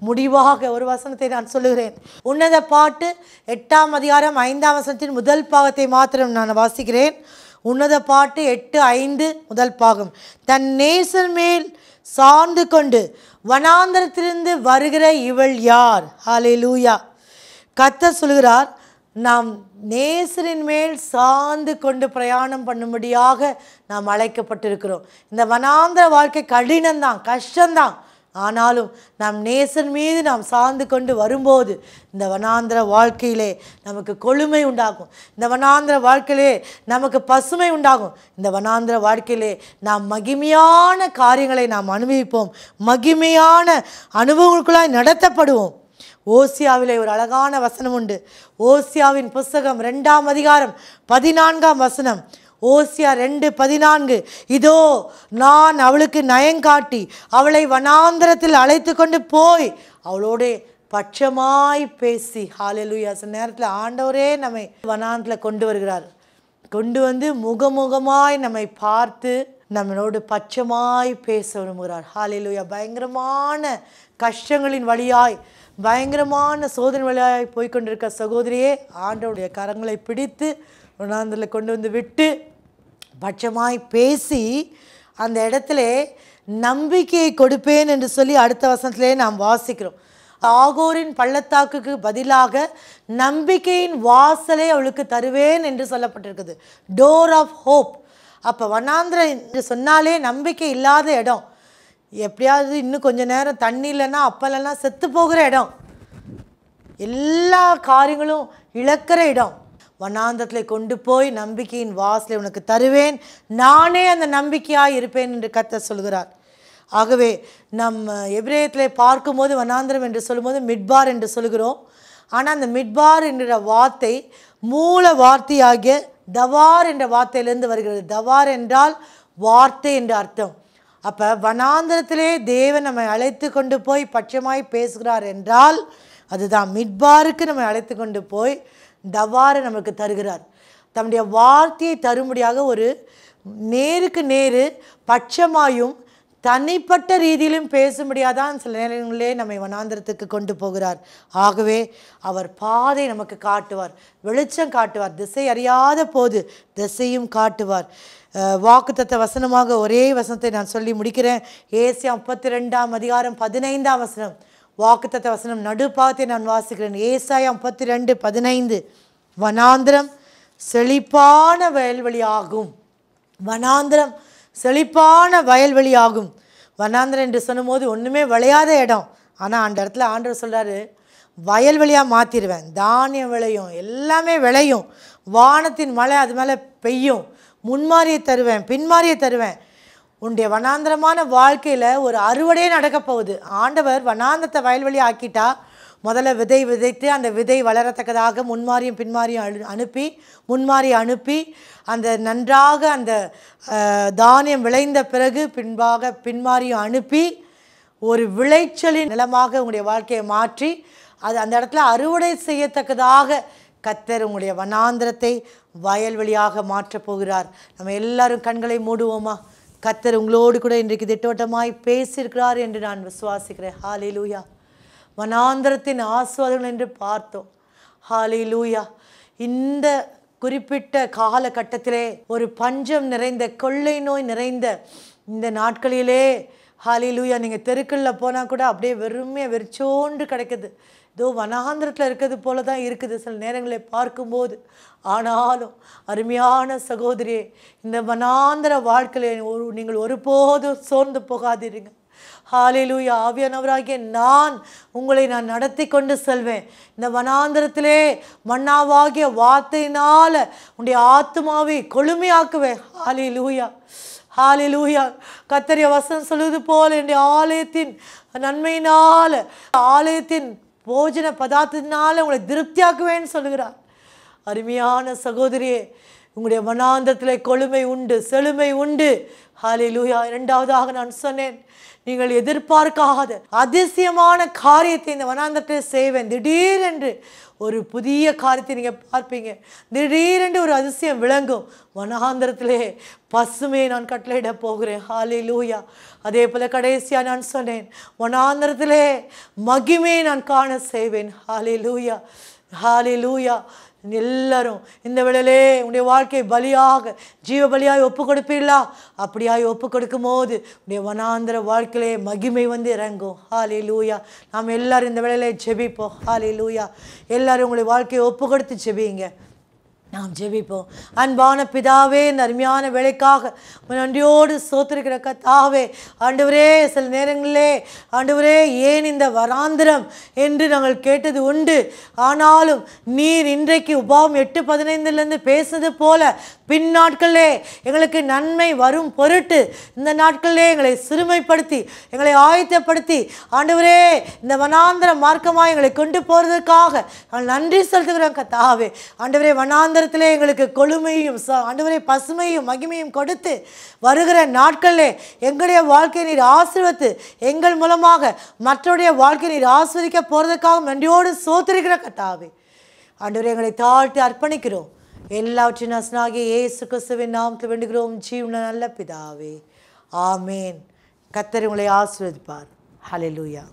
முடிவாக ஒரு வசனத்தை நான் சொல்லுகிறேன் உன்னத பாட்டு எட்டாம் அதிகாரம் ஐந்தாம் வசனத்தின் முதல் பாகத்தை மாத்திரம் நான் வாசிக்கிறேன் உன்னத பாட்டு எட்டு ஐந்து முதல் பாகம் தன் நேசர் மேல் சார்ந்து கொண்டு வனாந்தரத்திலிருந்து வருகிற இவள் யார் ஹாலே லூயா கத்த சொல்கிறார் நாம் நேசரின் மேல் சார்ந்து கொண்டு பிரயாணம் பண்ணும்படியாக நாம் அழைக்கப்பட்டிருக்கிறோம் இந்த வனாந்திர வாழ்க்கை கடினம்தான் கஷ்டம்தான் ஆனாலும் நம் நேசன் மீது நாம் சார்ந்து கொண்டு வரும்போது இந்த வனாந்திர வாழ்க்கையிலே நமக்கு கொழுமை உண்டாகும் இந்த வனாந்திர வாழ்க்கையிலே நமக்கு பசுமை உண்டாகும் இந்த வனாந்திர வாழ்க்கையிலே நாம் மகிமையான காரியங்களை நாம் அனுபவிப்போம் மகிமையான அனுபவங்களுக்குள்ளாய் நடத்தப்படுவோம் ஓசியாவிலே ஒரு அழகான வசனம் உண்டு ஓசியாவின் புஸ்தகம் ரெண்டாம் அதிகாரம் பதினான்காம் வசனம் ஓசியா ரெண்டு பதினான்கு இதோ நான் அவளுக்கு நயங்காட்டி அவளை வனாந்திரத்தில் அழைத்து கொண்டு போய் அவளோட பட்சமாய் பேசி ஹாலலுயா சில நேரத்தில் ஆண்டவரே நம்மை வனாந்தில் கொண்டு வருகிறார் கொண்டு வந்து முகமுகமாய் நம்மை பார்த்து நம்மளோடு பட்சமாய் பேச விரும்புகிறார் ஹாலிலுயா பயங்கரமான கஷ்டங்களின் வழியாய் பயங்கரமான சோதனை வழியாய் போய்கொண்டிருக்க சகோதரியே ஆண்டவுடைய கரங்களை பிடித்து உணாந்தில் கொண்டு வந்து விட்டு பட்சமாய் பேசி அந்த இடத்துல நம்பிக்கையை கொடுப்பேன் என்று சொல்லி அடுத்த வசனத்திலே நாம் வாசிக்கிறோம் ஆகோரின் பள்ளத்தாக்குக்கு பதிலாக நம்பிக்கையின் வாசலை அவளுக்கு தருவேன் என்று சொல்லப்பட்டிருக்குது டோர் ஆஃப் ஹோப் அப்போ வனாந்திர என்று சொன்னாலே நம்பிக்கை இல்லாத இடம் எப்படியாவது இன்னும் கொஞ்சம் நேரம் தண்ணி இல்லைன்னா அப்பலெல்லாம் செத்து போகிற இடம் எல்லா காரியங்களும் இழக்கிற இடம் வண்ணாந்தத்தில் கொண்டு போய் நம்பிக்கையின் வாசலை உனக்கு தருவேன் நானே அந்த நம்பிக்கையாக இருப்பேன் என்று கத்த சொல்கிறார் ஆகவே நம் எபிரேயத்தில் பார்க்கும்போது வனாந்திரம் என்று சொல்லும்போது மிட்பார் என்று சொல்கிறோம் ஆனால் அந்த மிட்பார் என்ற வார்த்தை மூல வார்த்தையாகிய தவார் என்ற வார்த்தையிலிருந்து வருகிறது தவார் என்றால் வார்த்தை என்ற அர்த்தம் அப்போ வனாந்திரத்திலே தேவன் நம்மை அழைத்து கொண்டு போய் பட்சமாய் பேசுகிறார் என்றால் அதுதான் மிட்பாருக்கு நம்மை அழைத்து கொண்டு போய் தவாரை நமக்கு தருகிறார் தம்முடைய வார்த்தையை தரும்படியாக ஒரு நேருக்கு நேரு பட்சமாயும் தனிப்பட்ட ரீதியிலும் பேசும்படியாதான் சில நேரங்களிலே நம்மை வனாந்திரத்துக்கு கொண்டு போகிறார் ஆகவே அவர் பாதை நமக்கு காட்டுவார் வெளிச்சம் காட்டுவார் திசை அறியாத போது திசையும் காட்டுவார் வாக்குத்தத்த வசனமாக ஒரே வசனத்தை நான் சொல்லி முடிக்கிறேன் ஏசியா முப்பத்தி ரெண்டாம் அதிகாரம் பதினைந்தாம் வசனம் வாக்குத்தத்த வசனம் நடுப்பாத்தை நான் வாசிக்கிறேன் ஏசாயம் முப்பத்தி ரெண்டு பதினைந்து வனாந்திரம் செழிப்பான வயல்வெளியாகும் வனாந்திரம் செழிப்பான வயல்வெளியாகும் வனாந்திரம் என்று சொல்லும்போது ஒன்றுமே விளையாத இடம் ஆனால் அந்த இடத்துல ஆண்டவர் சொல்கிறாரு வயல்வெளியாக மாற்றிடுவேன் தானியம் விளையும் எல்லாமே விளையும் வானத்தின் மழை அது மேலே பெய்யும் முன்மாரியை தருவேன் பின்மாரியை தருவேன் உன்னுடைய வனாந்திரமான வாழ்க்கையில் ஒரு அறுவடையே நடக்க போகுது ஆண்டவர் வனாந்தத்தை வயல்வெளி ஆக்கிட்டா முதல்ல விதை விதைத்து அந்த விதை வளரத்தக்கதாக முன்மாரியும் பின்மாரியும் அனு அனுப்பி முன்மாறி அனுப்பி அந்த நன்றாக அந்த தானியம் விளைந்த பிறகு பின்பாக பின்மாரியும் அனுப்பி ஒரு விளைச்சலின் நிலமாக உங்களுடைய வாழ்க்கையை மாற்றி அது அந்த இடத்துல அறுவடை செய்யத்தக்கதாக கத்தர் உங்களுடைய வனாந்திரத்தை வயல்வெளியாக மாற்றப் போகிறார் நம்ம எல்லாரும் கண்களை மூடுவோமா கத்தர் உங்களோடு கூட இன்றைக்கு திட்டவட்டமாய் பேசியிருக்கிறார் என்று நான் விசுவாசிக்கிறேன் ஹாலி லூயா மனாந்திரத்தின் ஆஸ்வாதங்கள் என்று பார்த்தோம் ஹாலி லூயா இந்த குறிப்பிட்ட காலகட்டத்திலே ஒரு பஞ்சம் நிறைந்த கொள்ளை நோய் நிறைந்த இந்த நாட்களிலே ஹாலி லூயா நீங்கள் தெருக்களில் போனால் கூட அப்படியே வெறுமையாக வெறிச்சோன்று கிடைக்குது இதோ வனாந்திரத்தில் இருக்கிறது போல தான் இருக்குது சில நேரங்களை பார்க்கும்போது ஆனாலும் அருமையான சகோதரியே இந்த வனாந்திர வாழ்க்கையில் ஒரு நீங்கள் ஒருபோதும் சோர்ந்து போகாதிருங்க ஹாலிலூயா ஆவியானவராகிய நான் உங்களை நான் நடத்தி கொண்டு செல்வேன் இந்த வனாந்திரத்திலே மன்னாவாகிய வார்த்தையினால் உன்னுடைய ஆத்மாவை கொழுமையாக்குவேன் ஹாலி லூயா கத்தரிய வசனம் சொல்வது போல் என்னுடைய ஆலயத்தின் நன்மையினால் ஆலயத்தின் போஜன பதார்த்தத்தினால உங்களை திருப்தியாக்குவேன்னு சொல்லுகிறார் அருமையான சகோதரியே உங்களுடைய மனாந்தத்தில் கொழுமை உண்டு செழுமை உண்டு ஹாலே லூயா இரண்டாவதாக நான் சொன்னேன் நீங்கள் எதிர்பார்க்காத அதிசயமான காரியத்தை இந்த வனாந்தத்தை செய்வேன் திடீரென்று ஒரு புதிய காரியத்தை நீங்கள் பார்ப்பீங்க திடீரென்று ஒரு அதிசயம் விளங்கும் வனாந்திரத்திலே பசுமையை நான் கட்டளையிட போகிறேன் ஹாலே லூயா அதே போல் கடைசியாக நான் சொன்னேன் வனாந்திரத்திலே மகிமையை நான் காண செய்வேன் ஹாலே லூயா ஹாலே லூயா எல்லாரும் இந்த வேளையிலே உடைய வாழ்க்கை பலியாக ஜீவ பலியாக ஒப்பு கொடுப்பீர்களா அப்படியாய் ஒப்பு கொடுக்கும் போது உடைய வனாந்திர வாழ்க்கையிலே மகிமை வந்து இறங்கும் ஹாலே லூயா நாம் எல்லோரும் இந்த வேளையிலே ஜெபிப்போம் ஹாலே லூயா எல்லோரும் உங்களுடைய வாழ்க்கையை ஒப்பு கொடுத்து ஜெபிங்க நாம் ஜெபிப்போம் அன்பான பிதாவே இந்த அருமையான வேலைக்காக நன்றியோடு சோத்திருக்கிற கத்தாவே ஆண்டவரே சில நேரங்களிலே ஆண்டவரே ஏன் இந்த வராந்திரம் என்று நாங்கள் கேட்டது உண்டு ஆனாலும் நீர் இன்றைக்கு உபாவம் எட்டு பதினைந்துலேருந்து பேசுனது போல பின் நாட்களிலே எங்களுக்கு நன்மை வரும் பொருட்டு இந்த நாட்களிலே எங்களை சிறுமைப்படுத்தி எங்களை ஆயத்தப்படுத்தி ஆண்டவரே இந்த வனாந்திர மார்க்கமாக எங்களை கொண்டு போகிறதுக்காக நன்றி செலுத்துகிறோம் கத்தாவே ஆண்டவரே வனாந்திரத்திலே எங்களுக்கு கொழுமையும் ஆண்டவரே பசுமையும் மகிமையும் கொடுத்து வருகிற நாட்களிலே எங்களுடைய வாழ்க்கையை நீர் ஆசிர்வத்து எங்கள் மூலமாக மற்றவருடைய வாழ்க்கை நீர் ஆஸ்வதிக்க போகிறதுக்காக நன்றியோடு சோத்திருக்கிற கத்தாவே ஆண்டவரே எங்களை தாழ்த்து அர்ப்பணிக்கிறோம் எல்லாவற்றின் அசனாகிய இயேசு கிறிஸ்துவின் நாமத்தில் வேண்டுகிறோம் ஜீவன நல்ல பிதாவே ஆமேன் கத்தர் உங்களை ஆசிர்வதிப்பார் ஹலெலூயா